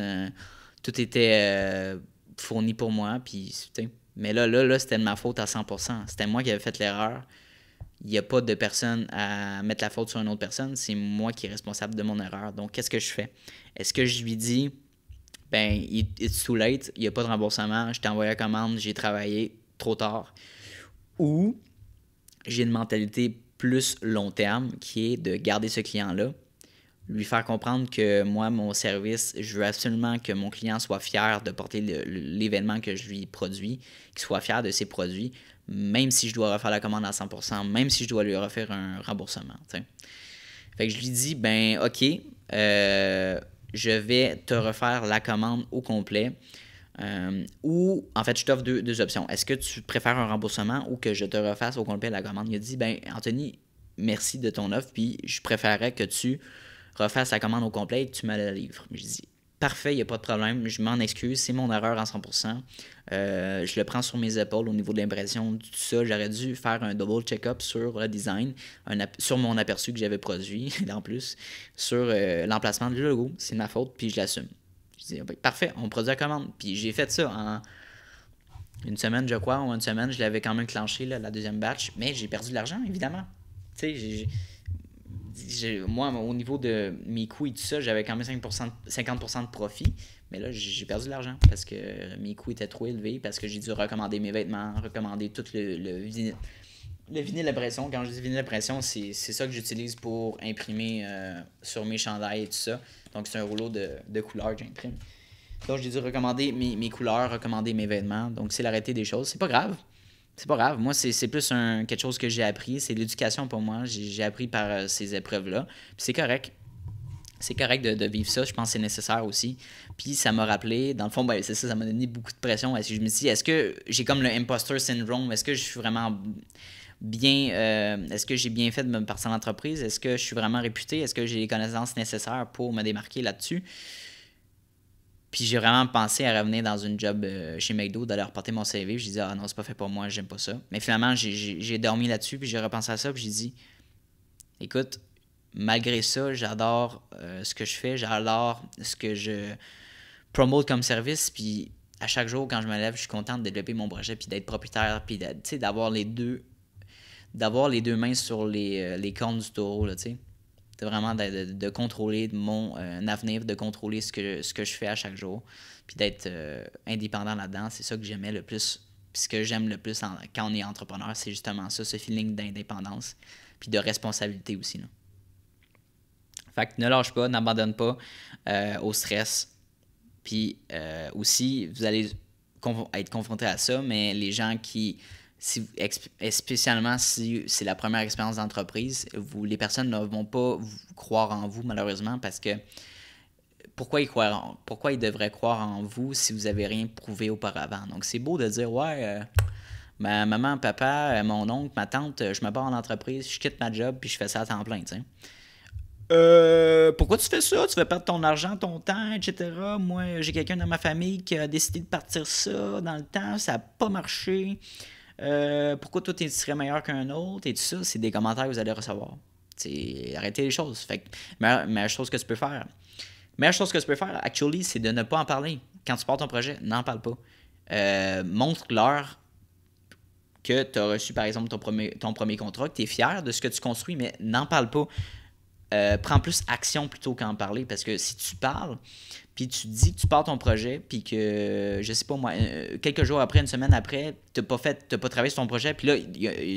tout était fourni pour moi, puis, Mais là, là, là c'était de ma faute à 100%. C'était moi qui avais fait l'erreur il n'y a pas de personne à mettre la faute sur une autre personne, c'est moi qui est responsable de mon erreur. Donc, qu'est-ce que je fais? Est-ce que je lui dis, ben, it's too late, il n'y a pas de remboursement, je t'ai envoyé la commande, j'ai travaillé trop tard? Ou j'ai une mentalité plus long terme qui est de garder ce client-là, lui faire comprendre que moi, mon service, je veux absolument que mon client soit fier de porter l'événement que je lui produis, qu'il soit fier de ses produits, même si je dois refaire la commande à 100%, même si je dois lui refaire un remboursement. Fait que je lui dis, ben ok, euh, je vais te refaire la commande au complet. Euh, ou, en fait, je t'offre deux, options. Est-ce que tu préfères un remboursement ou que je te refasse au complet la commande? Il a dit, ben Anthony, merci de ton offre, puis je préférerais que tu refasses la commande au complet et que tu me la livres. Je dis, Parfait, il n'y a pas de problème. Je m'en excuse. C'est mon erreur en 100%. Euh, je le prends sur mes épaules au niveau de l'impression, tout ça. J'aurais dû faire un double check-up sur le design, un sur mon aperçu que j'avais produit, et en plus, sur euh, l'emplacement du logo. C'est ma faute, puis je l'assume. Je dis, parfait, on produit la commande. Puis j'ai fait ça en une semaine, je crois, ou une semaine. Je l'avais quand même clenché, la deuxième batch, mais j'ai perdu de l'argent, évidemment. Tu sais, j'ai moi, au niveau de mes coûts et tout ça, j'avais quand même 50% de profit. Mais là, j'ai perdu de l'argent parce que mes coûts étaient trop élevés, parce que j'ai dû recommander mes vêtements, recommander tout le, le vinyle. Le à pression, quand je dis vinyle à pression, c'est ça que j'utilise pour imprimer euh, sur mes chandails et tout ça. Donc, c'est un rouleau de, couleurs que j'imprime. Donc, j'ai dû recommander mes, mes couleurs, recommander mes vêtements. Donc, c'est l'arrêté des choses. C'est pas grave c'est pas grave. Moi, c'est plus quelque chose que j'ai appris. C'est l'éducation pour moi. J'ai appris par euh, ces épreuves-là. c'est correct. C'est correct de, vivre ça. Je pense que c'est nécessaire aussi. Puis ça m'a rappelé, dans le fond, ben, c'est ça, ça m'a donné beaucoup de pression. Je me suis est-ce que j'ai comme le imposter syndrome? Est-ce que je suis vraiment bien, euh, est-ce que j'ai bien fait de me partir en entreprise? Est-ce que je suis vraiment réputé? Est-ce que j'ai les connaissances nécessaires pour me démarquer là-dessus? Puis j'ai vraiment pensé à revenir dans une job euh, chez McDo, d'aller reporter mon CV. Je disais, ah non, c'est pas fait pour moi, j'aime pas ça. Mais finalement, j'ai dormi là-dessus, puis j'ai repensé à ça, puis j'ai dit, écoute, malgré ça, j'adore euh, ce que je fais, j'adore ce que je promote comme service, puis à chaque jour, quand je me lève, je suis content de développer mon projet, puis d'être propriétaire, puis d'avoir les deux d'avoir les deux mains sur les, euh, les cornes du taureau, là, c'est vraiment de, de, contrôler mon euh, avenir, de contrôler ce que, ce que je fais à chaque jour, puis d'être euh, indépendant là-dedans. C'est ça que j'aimais le plus. Puis ce que j'aime le plus quand on est entrepreneur, c'est justement ça, ce feeling d'indépendance, puis de responsabilité aussi. Fait que ne lâche pas, n'abandonne pas euh, au stress. Puis aussi, vous allez être confronté à ça, mais les gens qui si, spécialement si c'est la première expérience d'entreprise, vous, les personnes ne vont pas croire en vous, malheureusement, parce que pourquoi ils, pourquoi ils devraient croire en vous si vous n'avez rien prouvé auparavant? Donc, c'est beau de dire, ouais, euh, ma maman, papa, euh, mon oncle, ma tante, euh, je me barre en entreprise, je quitte ma job, puis je fais ça à temps plein, pourquoi tu fais ça? Tu vas perdre ton argent, ton temps, etc. Moi, j'ai quelqu'un dans ma famille qui a décidé de partir ça dans le temps, ça n'a pas marché. Euh, pourquoi toi, tu serais meilleur qu'un autre? Et tout ça, c'est des commentaires que vous allez recevoir. c'est arrêtez les choses. Fait que, meilleure, chose que tu peux faire. Meilleure chose que tu peux faire, actually, c'est de ne pas en parler. Quand tu portes ton projet, n'en parle pas. Euh, montre-leur que tu as reçu, par exemple, ton premier, ton premier contrat, que tu es fier de ce que tu construis, mais n'en parle pas. Euh, prends plus action plutôt qu'en parler parce que si tu parles, puis tu dis que tu pars ton projet, puis que, je sais pas moi, euh, quelques jours après, une semaine après, t'as pas fait, pas travaillé sur ton projet, puis là,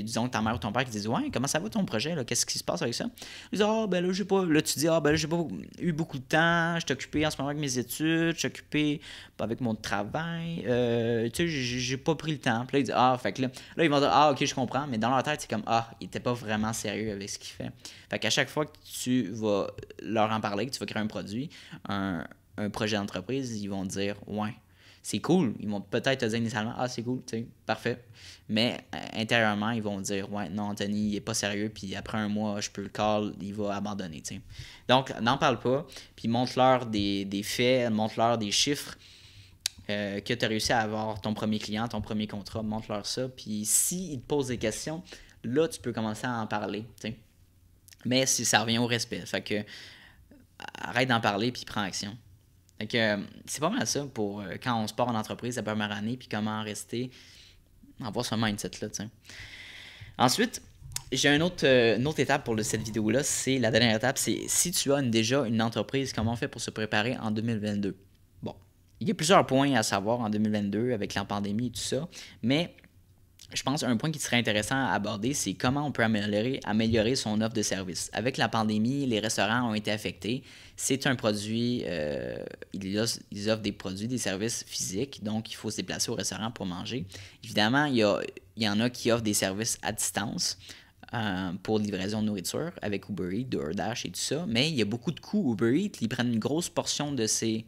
disons que ta mère ou ton père qui disent Ouais, comment ça va ton projet, Qu'est-ce qui se passe avec ça? Ils disent oh, ben là, j'ai pas. Là, tu dis oh, ben là, j'ai pas eu beaucoup de temps, je suis occupé en ce moment avec mes études, je suis occupé avec mon travail, euh, tu sais, j'ai pas pris le temps. Puis là, ils disent Ah, fait que là, là, ils vont dire Ah, ok, je comprends, mais dans leur tête, c'est comme Ah, il était pas vraiment sérieux avec ce qu'il fait. Fait qu'à chaque fois que tu vas leur en parler, que tu vas créer un produit, un un projet d'entreprise, ils vont dire Ouais, c'est cool. Ils vont peut-être te dire initialement Ah, c'est cool, tu sais, parfait. Mais euh, intérieurement, ils vont dire Ouais, non, Anthony, il n'est pas sérieux, puis après un mois, je peux le call, il va abandonner, Donc, n'en parle pas, puis montre-leur des, faits, montre-leur des chiffres. Euh, que tu as réussi à avoir ton premier client, ton premier contrat, montre-leur ça. Puis s'ils te posent des questions, là, tu peux commencer à en parler. Mais si ça revient au respect. Fait que arrête d'en parler puis prends action. Fait euh, c'est pas mal ça pour euh, quand on se part en entreprise à première année, puis comment rester, avoir ce mindset-là, Ensuite, j'ai un autre, euh, une autre étape pour cette vidéo-là, c'est la dernière étape, c'est si tu as déjà une entreprise, comment on fait pour se préparer en 2022? Bon, il y a plusieurs points à savoir en 2022 avec la pandémie et tout ça, mais je pense un point qui serait intéressant à aborder, c'est comment on peut améliorer, son offre de service. Avec la pandémie, les restaurants ont été affectés. C'est un produit, euh, ils, offrent, des produits, des services physiques, donc il faut se déplacer au restaurant pour manger. Évidemment, il y, il y en a qui offrent des services à distance. Euh, pour livraison de nourriture avec Uber Eats, DoorDash et tout ça, mais il y a beaucoup de coûts. Uber Eats, ils prennent une grosse portion de ces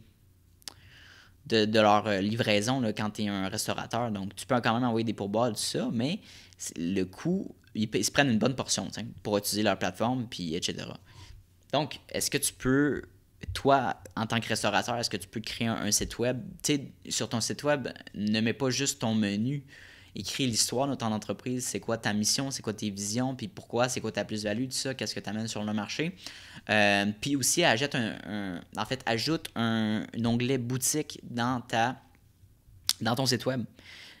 de, leur euh, livraison quand tu es un restaurateur. Donc, tu peux quand même envoyer des pourboires, tout ça, mais le coût, ils, se prennent une bonne portion pour utiliser leur plateforme, puis etc. Donc, est-ce que tu peux, toi, en tant que restaurateur, est-ce que tu peux créer un, un site web? Tu sais, sur ton site web, ne mets pas juste ton menu écris l'histoire de ton entreprise, c'est quoi ta mission, c'est quoi tes visions, puis pourquoi, c'est quoi ta plus-value, tout ça, qu'est-ce que tu amènes sur le marché. Euh, puis aussi, ajoute, un, en fait, ajoute un, onglet boutique dans, ta, dans ton site web.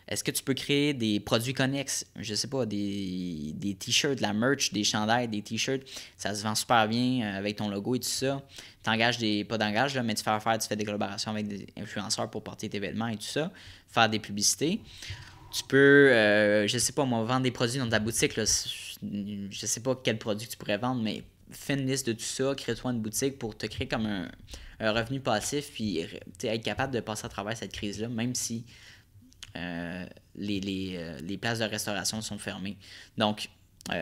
Est-ce que tu peux créer des produits connexes? Je sais pas, des, t-shirts, de la merch, des chandails, des t-shirts. Ça se vend super bien euh, avec ton logo et tout ça. Tu engages des. Pas d'engagement, mais tu fais affaire, tu fais des collaborations avec des influenceurs pour porter tes vêtements et tout ça. Faire des publicités. Tu peux, je euh, je sais pas, moi, vendre des produits dans ta boutique. Là, je sais pas quel produit tu pourrais vendre, mais fais une liste de tout ça, crée-toi une boutique pour te créer comme un, revenu passif, puis être capable de passer à travers cette crise-là, même si euh, euh, les, places de restauration sont fermées. Donc,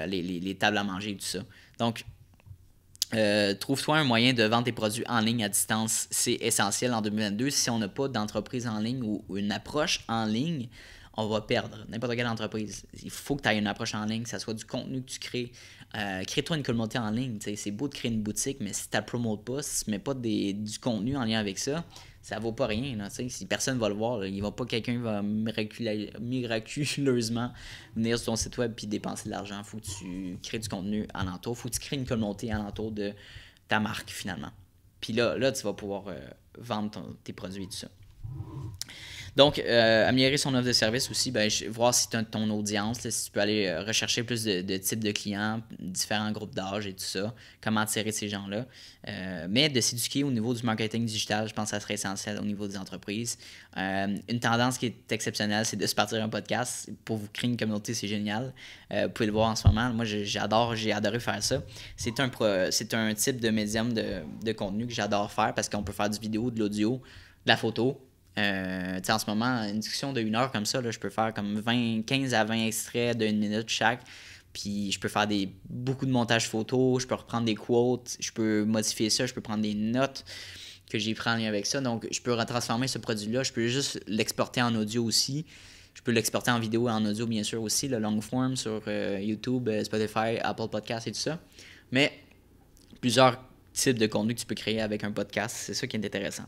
les, tables à manger et tout ça. Donc, trouve-toi un moyen de vendre tes produits en ligne à distance. C'est essentiel en 2022. Si on n'a pas d'entreprise en ligne ou une approche en ligne, on va perdre. N'importe quelle entreprise. Il faut que tu aies une approche en ligne, que soit du contenu que tu crées. Euh, crée-toi une communauté en ligne. C'est beau de créer une boutique, mais si tu ne promotes pas, si tu mets pas du contenu en lien avec ça, ça vaut pas rien. si personne va le voir, il il va pas quelqu'un va miraculeusement venir sur ton site web puis dépenser de l'argent. Il faut que tu crées du contenu alentour. faut que tu crées une communauté alentour de ta marque finalement. Puis là, là, tu vas pouvoir euh, vendre tes produits et tout ça. Donc, euh, améliorer son offre de service aussi, ben, voir si tu as ton audience, si tu peux aller euh, rechercher plus de, types de clients, différents groupes d'âge et tout ça, comment attirer ces gens-là. Euh, mais de s'éduquer au niveau du marketing digital, je pense que ça serait essentiel au niveau des entreprises. une tendance qui est exceptionnelle, c'est de se partir un podcast pour vous créer une communauté, c'est génial. vous pouvez le voir en ce moment. Moi, j'adore, j'ai adoré faire ça. C'est un, c'est un type de médium de contenu que j'adore faire parce qu'on peut faire du vidéo, de l'audio, de la photo, euh, en ce moment, une discussion de une heure comme ça, là, je peux faire comme 15 à 20 extraits d'une minute chaque. Puis je peux faire des, beaucoup de montages photos, je peux reprendre des quotes, je peux modifier ça, je peux prendre des notes que j'ai pris en lien avec ça. Donc, je peux retransformer ce produit-là. Je peux juste l'exporter en audio aussi. Je peux l'exporter en vidéo et en audio, bien sûr, aussi, le long form sur euh, YouTube, euh, Spotify, Apple Podcasts et tout ça. Mais plusieurs type de contenu que tu peux créer avec un podcast. C'est ça qui est intéressant.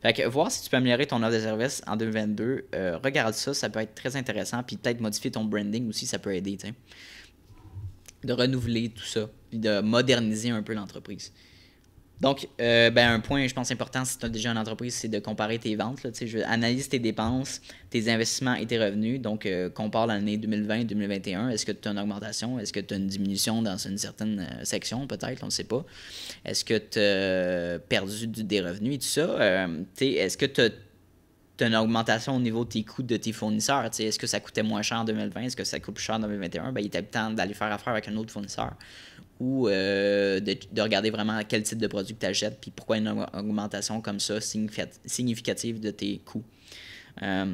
Fait que voir si tu peux améliorer ton offre de service en 2022. Euh, regarde ça, ça peut être très intéressant. Puis peut-être modifier ton branding aussi, ça peut aider. De renouveler tout ça. Puis de moderniser un peu l'entreprise. Donc, euh, ben, un point, je pense, important si tu as déjà une entreprise, c'est de comparer tes ventes. analyse tes dépenses, tes investissements et tes revenus. Donc, euh, compare l'année 2020-2021. Est-ce que tu as une augmentation? Est-ce que tu as une diminution dans une certaine euh, section, peut-être? On ne sait pas. Est-ce que tu as perdu des revenus et tout ça? Est-ce que tu as une augmentation au niveau de tes coûts de tes fournisseurs. Est-ce que ça coûtait moins cher en 2020? Est-ce que ça coûte plus cher en 2021? Ben, il était temps d'aller faire affaire avec un autre fournisseur ou euh, de, regarder vraiment quel type de produit tu achètes, puis pourquoi une augmentation comme ça significative de tes coûts. Euh,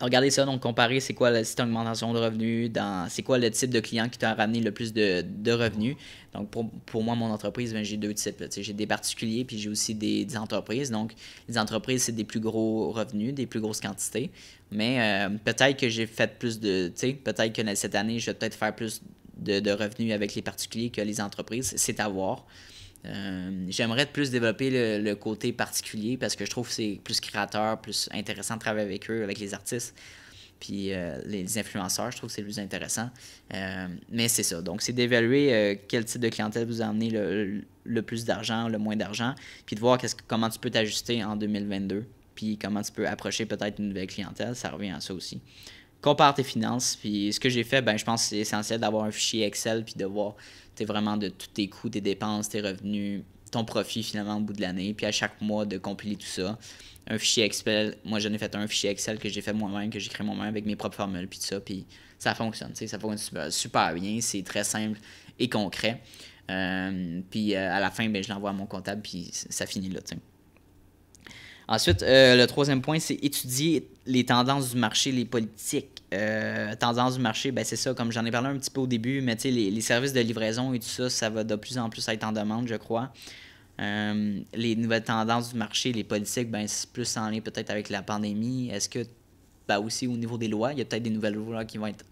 regardez ça, donc comparer c'est quoi la, augmentation de revenus, c'est quoi le type de client qui t'a ramené le plus de, revenus. Donc pour, moi, mon entreprise, ben, j'ai deux types. J'ai des particuliers, puis j'ai aussi des, entreprises. Donc les entreprises, c'est des plus gros revenus, des plus grosses quantités. Mais euh, peut-être que j'ai fait plus de, peut-être que cette année, je vais peut-être faire plus de, revenus avec les particuliers que les entreprises. C'est à voir. Euh, J'aimerais plus développer le, côté particulier parce que je trouve que c'est plus créateur, plus intéressant de travailler avec eux, avec les artistes, puis euh, les influenceurs. Je trouve que c'est plus intéressant. Euh, mais c'est ça. Donc, c'est d'évaluer euh, quel type de clientèle vous emmenez le, plus d'argent, le moins d'argent, puis de voir comment tu peux t'ajuster en 2022, puis comment tu peux approcher peut-être une nouvelle clientèle. Ça revient à ça aussi compare tes finances. Puis ce que j'ai fait, ben, je pense que c'est essentiel d'avoir un fichier Excel puis de voir es vraiment de tous tes coûts, tes dépenses, tes revenus, ton profit finalement au bout de l'année. Puis à chaque mois, de compiler tout ça. Un fichier Excel, moi j'en ai fait un fichier Excel que j'ai fait moi-même, que j'ai créé moi-même avec mes propres formules, puis tout ça. Puis ça fonctionne, ça fonctionne super, bien. C'est très simple et concret. Euh, puis euh, à la fin, ben, je l'envoie à mon comptable, puis ça finit là. T'sais. Ensuite, euh, le troisième point, c'est étudier les tendances du marché, les politiques. Euh, tendances du marché, ben c'est ça, comme j'en ai parlé un petit peu au début, mais les, les services de livraison et tout ça, ça va de plus en plus être en demande, je crois. Euh, les nouvelles tendances du marché, les politiques, ben, c'est plus en lien peut-être avec la pandémie. Est-ce que, ben aussi au niveau des lois, il y a peut-être des nouvelles lois qui vont être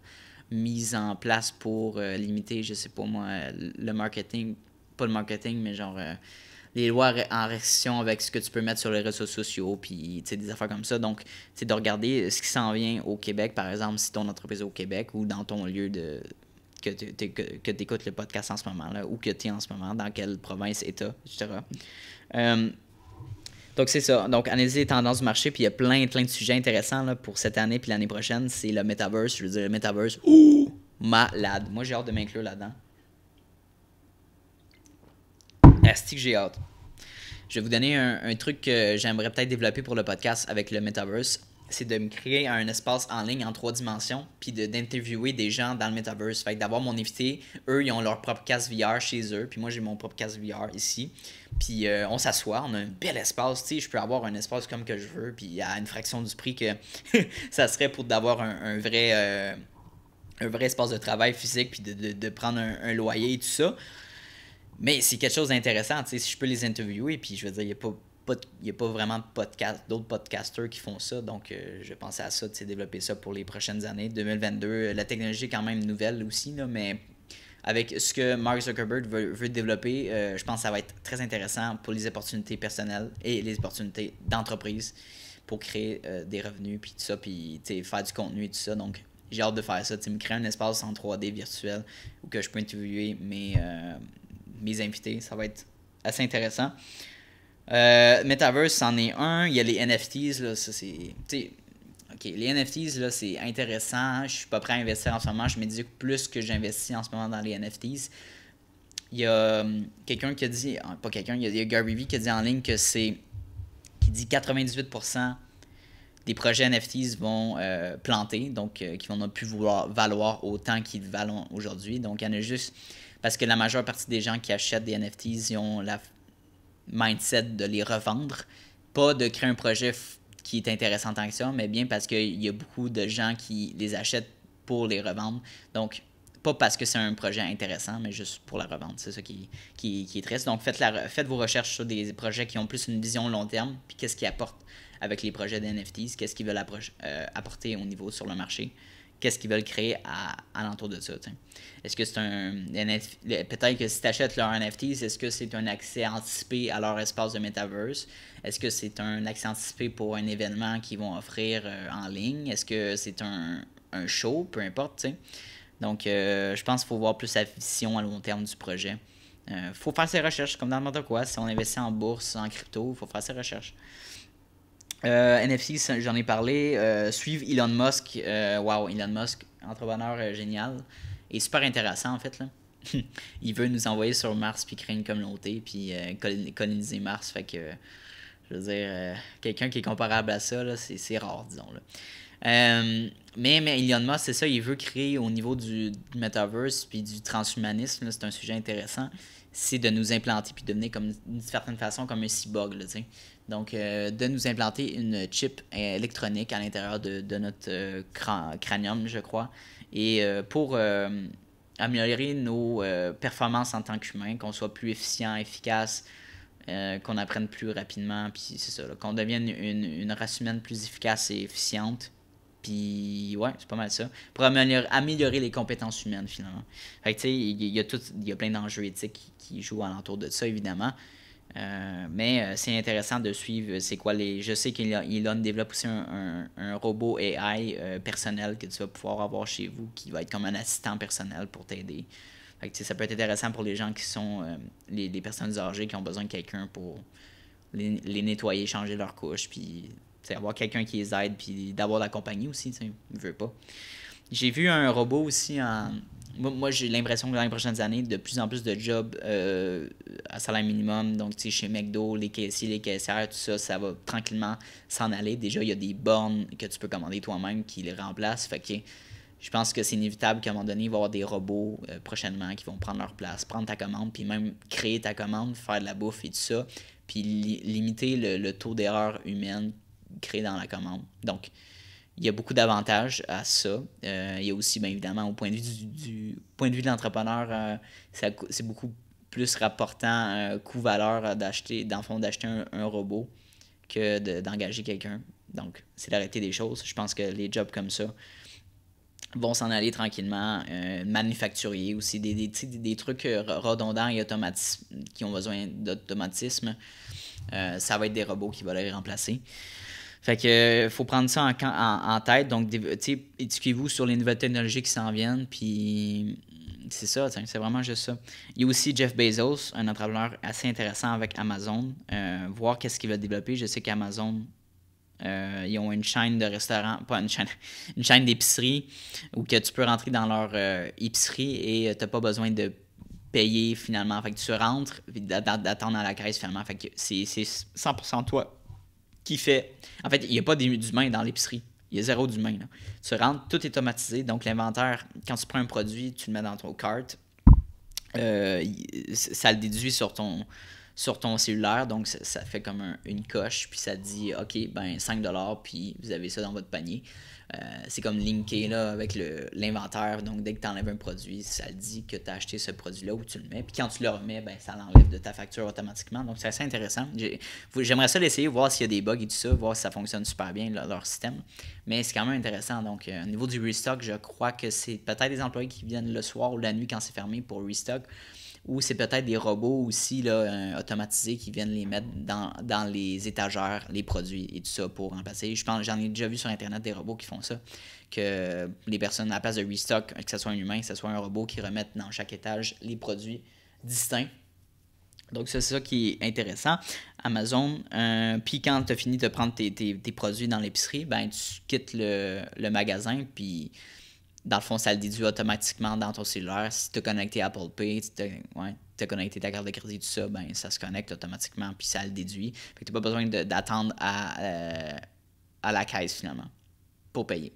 mises en place pour limiter, je sais pas moi, le marketing, pas le marketing, mais genre les lois en récession avec ce que tu peux mettre sur les réseaux sociaux, puis des affaires comme ça. Donc, c'est de regarder ce qui s'en vient au Québec, par exemple, si ton entreprise est au Québec ou dans ton lieu de que tu que, écoutes le podcast en ce moment, là, ou que tu es en ce moment, dans quelle province, état, etc. Euh, donc, c'est ça. Donc, analyser les tendances du marché, puis il y a plein, plein de sujets intéressants pour cette année puis l'année prochaine. C'est le metaverse. Je veux dire, le metaverse, ouh, malade. Moi, j'ai hâte de m'inclure là-dedans. j'ai hâte. Je vais vous donner un, truc que j'aimerais peut-être développer pour le podcast avec le Metaverse. C'est de me créer un espace en ligne en trois dimensions, puis d'interviewer des gens dans le Metaverse. Fait d'avoir mon invité, eux, ils ont leur propre casse VR chez eux, puis moi, j'ai mon propre casse VR ici. Puis euh, on s'assoit, on a un bel espace, tu je peux avoir un espace comme que je veux, puis à une fraction du prix que ça serait pour d'avoir un, vrai... Euh, un vrai espace de travail physique, puis de, prendre un, loyer et tout ça. Mais c'est quelque chose d'intéressant, tu sais, si je peux les interviewer, puis je veux dire, il n'y a pas il a pas vraiment de podcast, d'autres podcasters qui font ça. Donc, euh, je pensais à ça, de développer ça pour les prochaines années. 2022, euh, la technologie est quand même nouvelle aussi, mais avec ce que Mark Zuckerberg veut, développer, euh, je pense que ça va être très intéressant pour les opportunités personnelles et les opportunités d'entreprise pour créer des revenus, puis tout ça, puis faire du contenu et tout ça. Donc, j'ai hâte de faire ça, tu me créer un espace en 3D virtuel où que je peux interviewer mes mes invités. Ça va être assez intéressant. Euh, Metaverse, c'en est un. Il y a les NFTs, là, ça c'est. OK, les NFTs, là, c'est intéressant. Je suis pas prêt à investir en ce moment. Je me dis que plus que j'investis en ce moment dans les NFTs. Il y a hum, quelqu'un qui a dit, ah, pas quelqu'un, il y a Gary Vee qui a dit en ligne que c'est, qui dit 98% des projets NFTs vont euh, planter, donc euh, qui vont ne plus vouloir, valoir autant qu'ils valent aujourd'hui. Donc, il y en a juste parce que la majeure partie des gens qui achètent des NFTs, ils ont la mindset de les revendre, pas de créer un projet qui est intéressant en tant que ça, mais bien parce qu'il y a beaucoup de gens qui les achètent pour les revendre. Donc, pas parce que c'est un projet intéressant, mais juste pour la revendre. C'est ça qui, est triste. Donc, faites, faites vos recherches sur des projets qui ont plus une vision long terme, puis qu'est-ce qu'ils apportent avec les projets d'NFTs, qu'est-ce qu'ils veulent euh, apporter au niveau sur le marché qu'est-ce qu'ils veulent créer à, l'entour de ça. Est-ce que c'est un peut-être que si tu achètes leur NFT, est-ce que c'est un accès anticipé à leur espace de metaverse Est-ce que c'est un accès anticipé pour un événement qu'ils vont offrir euh, en ligne Est-ce que c'est un, show, peu importe, Donc euh, je pense qu'il faut voir plus la vision à long terme du projet. Il euh, faut faire ses recherches, comme dans n'importe quoi. Si on investit en bourse, en crypto, il faut faire ses recherches. Euh, NFC, j'en ai parlé. Euh, suivre Elon Musk. Euh, wow, Elon Musk, entrepreneur euh, génial. Et super intéressant, en fait. Là. il veut nous envoyer sur Mars, puis créer une communauté, puis euh, coloniser Mars. Fait que, je veux dire, quelqu'un qui est comparable à ça, c'est rare, disons. mais, Elon Musk, c'est ça, il veut créer au niveau du, metaverse puis du transhumanisme, c'est un sujet intéressant, c'est de nous implanter puis devenir comme d'une certaine façon comme un cyborg, là, sais. Donc, euh, de nous implanter une chip euh, électronique à l'intérieur de, notre euh, cranium, je crois, et euh, pour améliorer nos performances en tant qu'humains, qu'on soit plus efficient, efficace, qu'on apprenne plus rapidement, puis c'est ça, qu'on devienne une, race humaine plus efficace et efficiente. Puis, ouais, c'est pas mal ça. Pour améliorer, les compétences humaines, finalement. Fait tu sais, il y, a plein d'enjeux éthiques qui, qui jouent alentour de ça, évidemment. Euh, mais euh, c'est intéressant de suivre euh, c'est quoi les. Je sais qu'il développe aussi un, un, robot AI personnel que tu vas pouvoir avoir chez vous qui va être comme un assistant personnel pour t'aider. ça peut être intéressant pour les gens qui sont les, personnes âgées qui ont besoin de quelqu'un pour les, nettoyer, changer leur couche, puis avoir quelqu'un qui les aide, puis d'avoir la compagnie aussi, tu veux pas. J'ai vu un robot aussi en moi, j'ai l'impression que dans les prochaines années, de plus en plus de jobs euh, à salaire minimum, donc tu chez McDo, les caissiers, les caissières, tout ça, ça va tranquillement s'en aller. Déjà, il y a des bornes que tu peux commander toi-même qui les remplacent. Fait que je pense que c'est inévitable qu'à un moment donné, il va y avoir des robots euh, prochainement qui vont prendre leur place, prendre ta commande, puis même créer ta commande, faire de la bouffe et tout ça, puis limiter le, taux d'erreur humaine créé dans la commande. Donc, il y a beaucoup d'avantages à ça. Euh, il y a aussi, bien évidemment, au point de vue du, point de vue de l'entrepreneur, euh, c'est beaucoup plus rapportant euh, coût-valeur d'acheter, dans le fond, d'acheter un, robot que d'engager quelqu'un. Donc, c'est l'arrêté des choses. Je pense que les jobs comme ça vont s'en aller tranquillement. manufacturier aussi, des, des, des, trucs redondants et qui ont besoin d'automatisme. ça va être des robots qui vont les remplacer. Fait que euh, faut prendre ça en, en, tête. Donc, éduquez-vous sur les nouvelles technologies qui s'en viennent. Puis mm, c'est ça, c'est vraiment juste ça. Il y a aussi Jeff Bezos, un entrepreneur assez intéressant avec Amazon. Euh, voir qu'est-ce qu'il va développer. Je sais qu'Amazon euh, ils ont une chaîne de restaurants, pas une chaîne, une chaîne d'épicerie où que tu peux rentrer dans leur épicerie et tu n'as pas besoin de payer finalement. Fait que tu rentres, d'attendre à la caisse finalement. Fait que c'est 100% toi qui fait. En fait, il n'y a pas d'humain dans l'épicerie. Il y a zéro d'humain. Tu rentres, tout est automatisé. Donc, l'inventaire, quand tu prends un produit, tu le mets dans ton cart. Euh, ça le déduit sur ton, sur ton cellulaire. Donc, ça, fait comme une coche. Puis, ça dit OK, ben 5 puis vous avez ça dans votre panier. Euh, c'est comme linké là, avec l'inventaire. Donc, dès que tu enlèves un produit, ça dit que tu as acheté ce produit-là ou tu le mets. Puis quand tu le remets, ben, ça l'enlève de ta facture automatiquement. Donc, c'est assez intéressant. J'aimerais ça l'essayer, voir s'il y a des bugs et tout ça, voir si ça fonctionne super bien, leur système. Mais c'est quand même intéressant. Donc, euh, au niveau du restock, je crois que c'est peut-être des employés qui viennent le soir ou la nuit quand c'est fermé pour restock ou c'est peut-être des robots aussi là, automatisés qui viennent les mettre dans, les étagères, les produits et tout ça pour en passer. Je pense, j'en ai déjà vu sur Internet des robots qui font ça, que les personnes, à la place de restock, que ce soit un humain, que ce soit un robot, qui remette dans chaque étage les produits distincts. Donc, c'est ça qui est intéressant. Amazon, euh, puis quand tu as fini de prendre tes, produits dans l'épicerie, ben tu quittes le, le magasin, puis dans le fond, ça le déduit automatiquement dans ton cellulaire. Si tu as connecté Apple Pay, si tu as, connecté ta carte de crédit, tout ça, ben, ça se connecte automatiquement, puis ça le déduit. tu n'as pas besoin d'attendre à, euh, à la caisse, finalement, pour payer.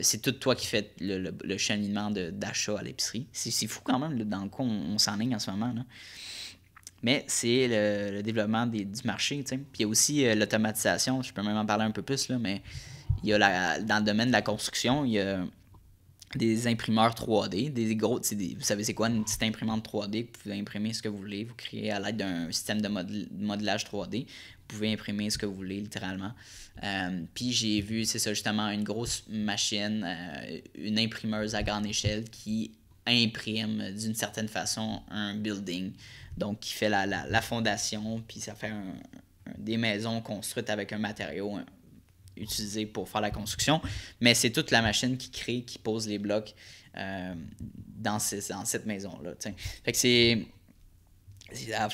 C'est tout toi qui fait le, cheminement d'achat à l'épicerie. C'est fou quand même, dans le coup, on, s'en s'enligne en ce moment. Mais c'est le, développement du marché. Puis il y a aussi euh, l'automatisation. Je peux même en parler un peu plus, là, mais il y dans le domaine de la construction, il y a des imprimeurs 3D, des gros, vous savez c'est quoi une petite imprimante 3D, vous pouvez imprimer ce que vous voulez, vous créez à l'aide d'un système de modelage 3D, vous pouvez imprimer ce que vous voulez littéralement. Euh, puis j'ai vu, c'est ça justement, une grosse machine, euh, une imprimeuse à grande échelle qui imprime d'une certaine façon un building, donc qui fait la, la, fondation, puis ça fait des maisons construites avec un matériau, utilisé pour faire la construction, mais c'est toute la machine qui crée, qui pose les blocs euh, dans, ces, cette maison-là. Fait que c'est. En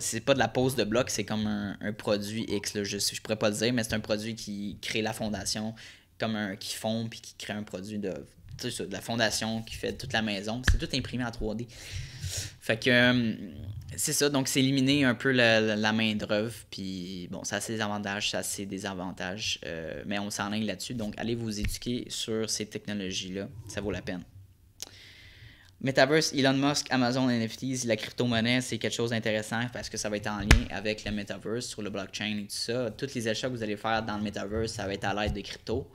c'est pas, de la pose de blocs, c'est comme un, produit X. Là, je, je pourrais pas le dire, mais c'est un produit qui crée la fondation, comme un, qui fond puis qui crée un produit de, de la fondation qui fait toute la maison. C'est tout imprimé en 3D. Fait que euh, c'est ça, donc c'est éliminer un peu la, main-d'œuvre. Puis bon, ça, c'est des avantages, ça, c'est des avantages. Euh, mais on s'enligne là-dessus. Donc, allez vous éduquer sur ces technologies-là. Ça vaut la peine. Metaverse, Elon Musk, Amazon NFTs, la crypto-monnaie, c'est quelque chose d'intéressant parce que ça va être en lien avec le metaverse, sur le blockchain et tout ça. Tous les achats que vous allez faire dans le metaverse, ça va être à l'aide de crypto.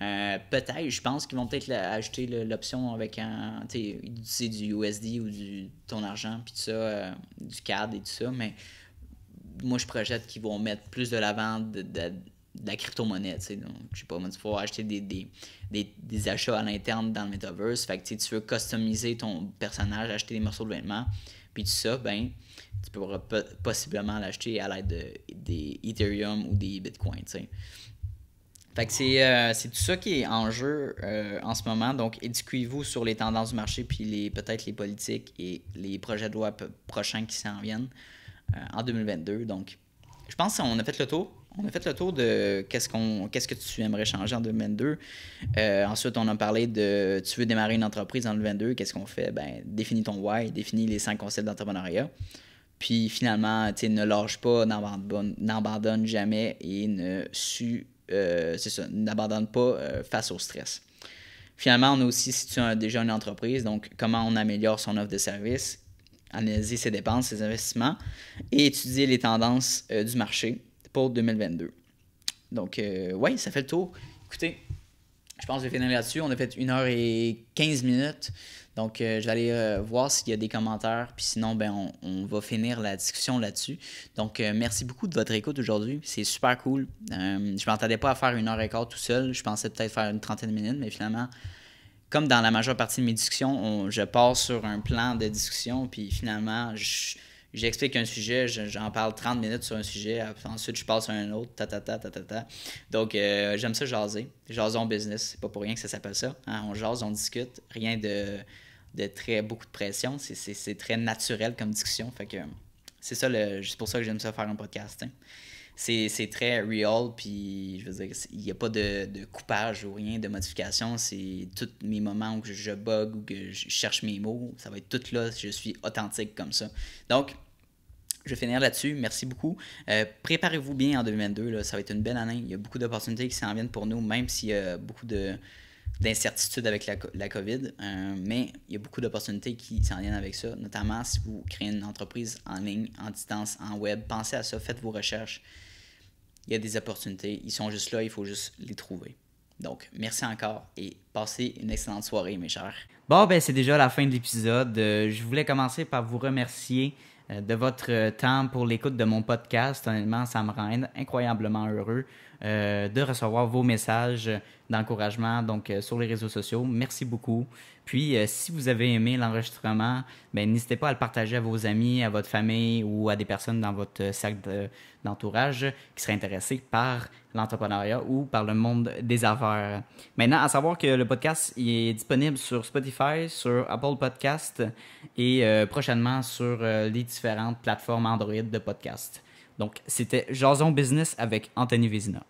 Euh, peut-être, je pense qu'ils vont peut-être acheter l'option avec un. Tu sais, du USD ou du ton argent, puis tout ça, euh, du CAD et tout ça, mais moi, je projette qu'ils vont mettre plus de la vente de, la crypto-monnaie. Tu sais, donc, je sais pas, il tu acheter des, achats à l'interne dans le metaverse. Fait que tu veux customiser ton personnage, acheter des morceaux de vêtements, puis tout ça, ben, tu pourras possiblement l'acheter à l'aide de, des Ethereum ou des Bitcoins, tu sais. Fait que euh, c'est, tout ça qui est en jeu euh, en ce moment. Donc, éduquez-vous sur les tendances du marché, puis les, peut-être les politiques et les projets de loi prochains qui s'en viennent euh, en 2022. Donc, je pense qu'on a fait le tour. On a fait le tour de qu'est-ce qu'on qu'est-ce que tu aimerais changer en 2022. ensuite, on a parlé de tu veux démarrer une entreprise en 2022, qu'est-ce qu'on fait? Ben, définis ton why, définis les cinq concepts d'entrepreneuriat. Puis finalement, tu ne lâche pas, n'abandonne, n'abandonne jamais et ne su euh, c'est ça, n'abandonne pas euh, face au stress. Finalement, on a aussi, si tu as déjà une entreprise, donc comment on améliore son offre de service, analyser ses dépenses, ses investissements et étudier les tendances euh, du marché pour 2022. Donc, oui ça fait le tour. Écoutez, je pense que je vais finir là-dessus. On a fait 1 heure et 15 minutes. Donc, euh, je vais aller euh, voir s'il y a des commentaires. Puis sinon, ben, on, va finir la discussion là-dessus. Donc, euh, merci beaucoup de votre écoute aujourd'hui. C'est super cool. je m'entendais pas à faire une heure et quart tout seul. Je pensais peut-être faire une trentaine de minutes, mais finalement, comme dans la majeure partie de mes discussions, je pars sur un plan de discussion. Puis finalement, je j'explique un sujet, j'en parle 30 minutes sur un sujet, ensuite je passe à un autre, ta ta ta ta ta. Donc euh, j'aime ça jaser, en business, c'est pas pour rien que ça s'appelle ça. Hein. On jase, on discute, rien de, très beaucoup de pression, c'est très naturel comme discussion, fait que c'est ça le c'est pour ça que j'aime ça faire un podcast. C'est très real, puis je veux dire, il n'y a pas de, de, coupage ou rien, de modification. C'est tous mes moments où je bug ou que je cherche mes mots, ça va être tout là, je suis authentique comme ça. Donc, je vais finir là-dessus. Merci beaucoup. Euh, préparez-vous bien en 2022. Ça va être une belle année. Il y a beaucoup d'opportunités qui s'en viennent pour nous, même s'il y a beaucoup d'incertitudes avec la, COVID, euh, mais il y a beaucoup d'opportunités qui s'en viennent avec ça, notamment si vous créez une entreprise en ligne, en distance, en web. Pensez à ça, faites vos recherches. Il y a des opportunités, ils sont juste là, il faut juste les trouver. Donc, merci encore et passez une excellente soirée, mes chers. Bon, ben c'est déjà la fin de l'épisode. Euh, je voulais commencer par vous remercier euh, de votre euh, temps pour l'écoute de mon podcast. Honnêtement, ça me rend incroyablement heureux euh, de recevoir vos messages d'encouragement donc sur les réseaux sociaux. Merci beaucoup. Puis, euh, si vous avez aimé l'enregistrement, ben, n'hésitez pas à le partager à vos amis, à votre famille ou à des personnes dans votre euh, cercle d'entourage qui seraient intéressées par l'entrepreneuriat ou par le monde des affaires. Maintenant, à savoir que le podcast est disponible sur Spotify, sur Apple Podcast et euh, prochainement sur les différentes plateformes Android de podcast. Donc, c'était Jason Business avec Anthony Vézina.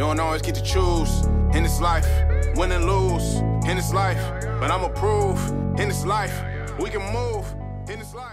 You don't always get to choose in this life, win and lose in this life. But I'ma prove in this life, we can move in this life.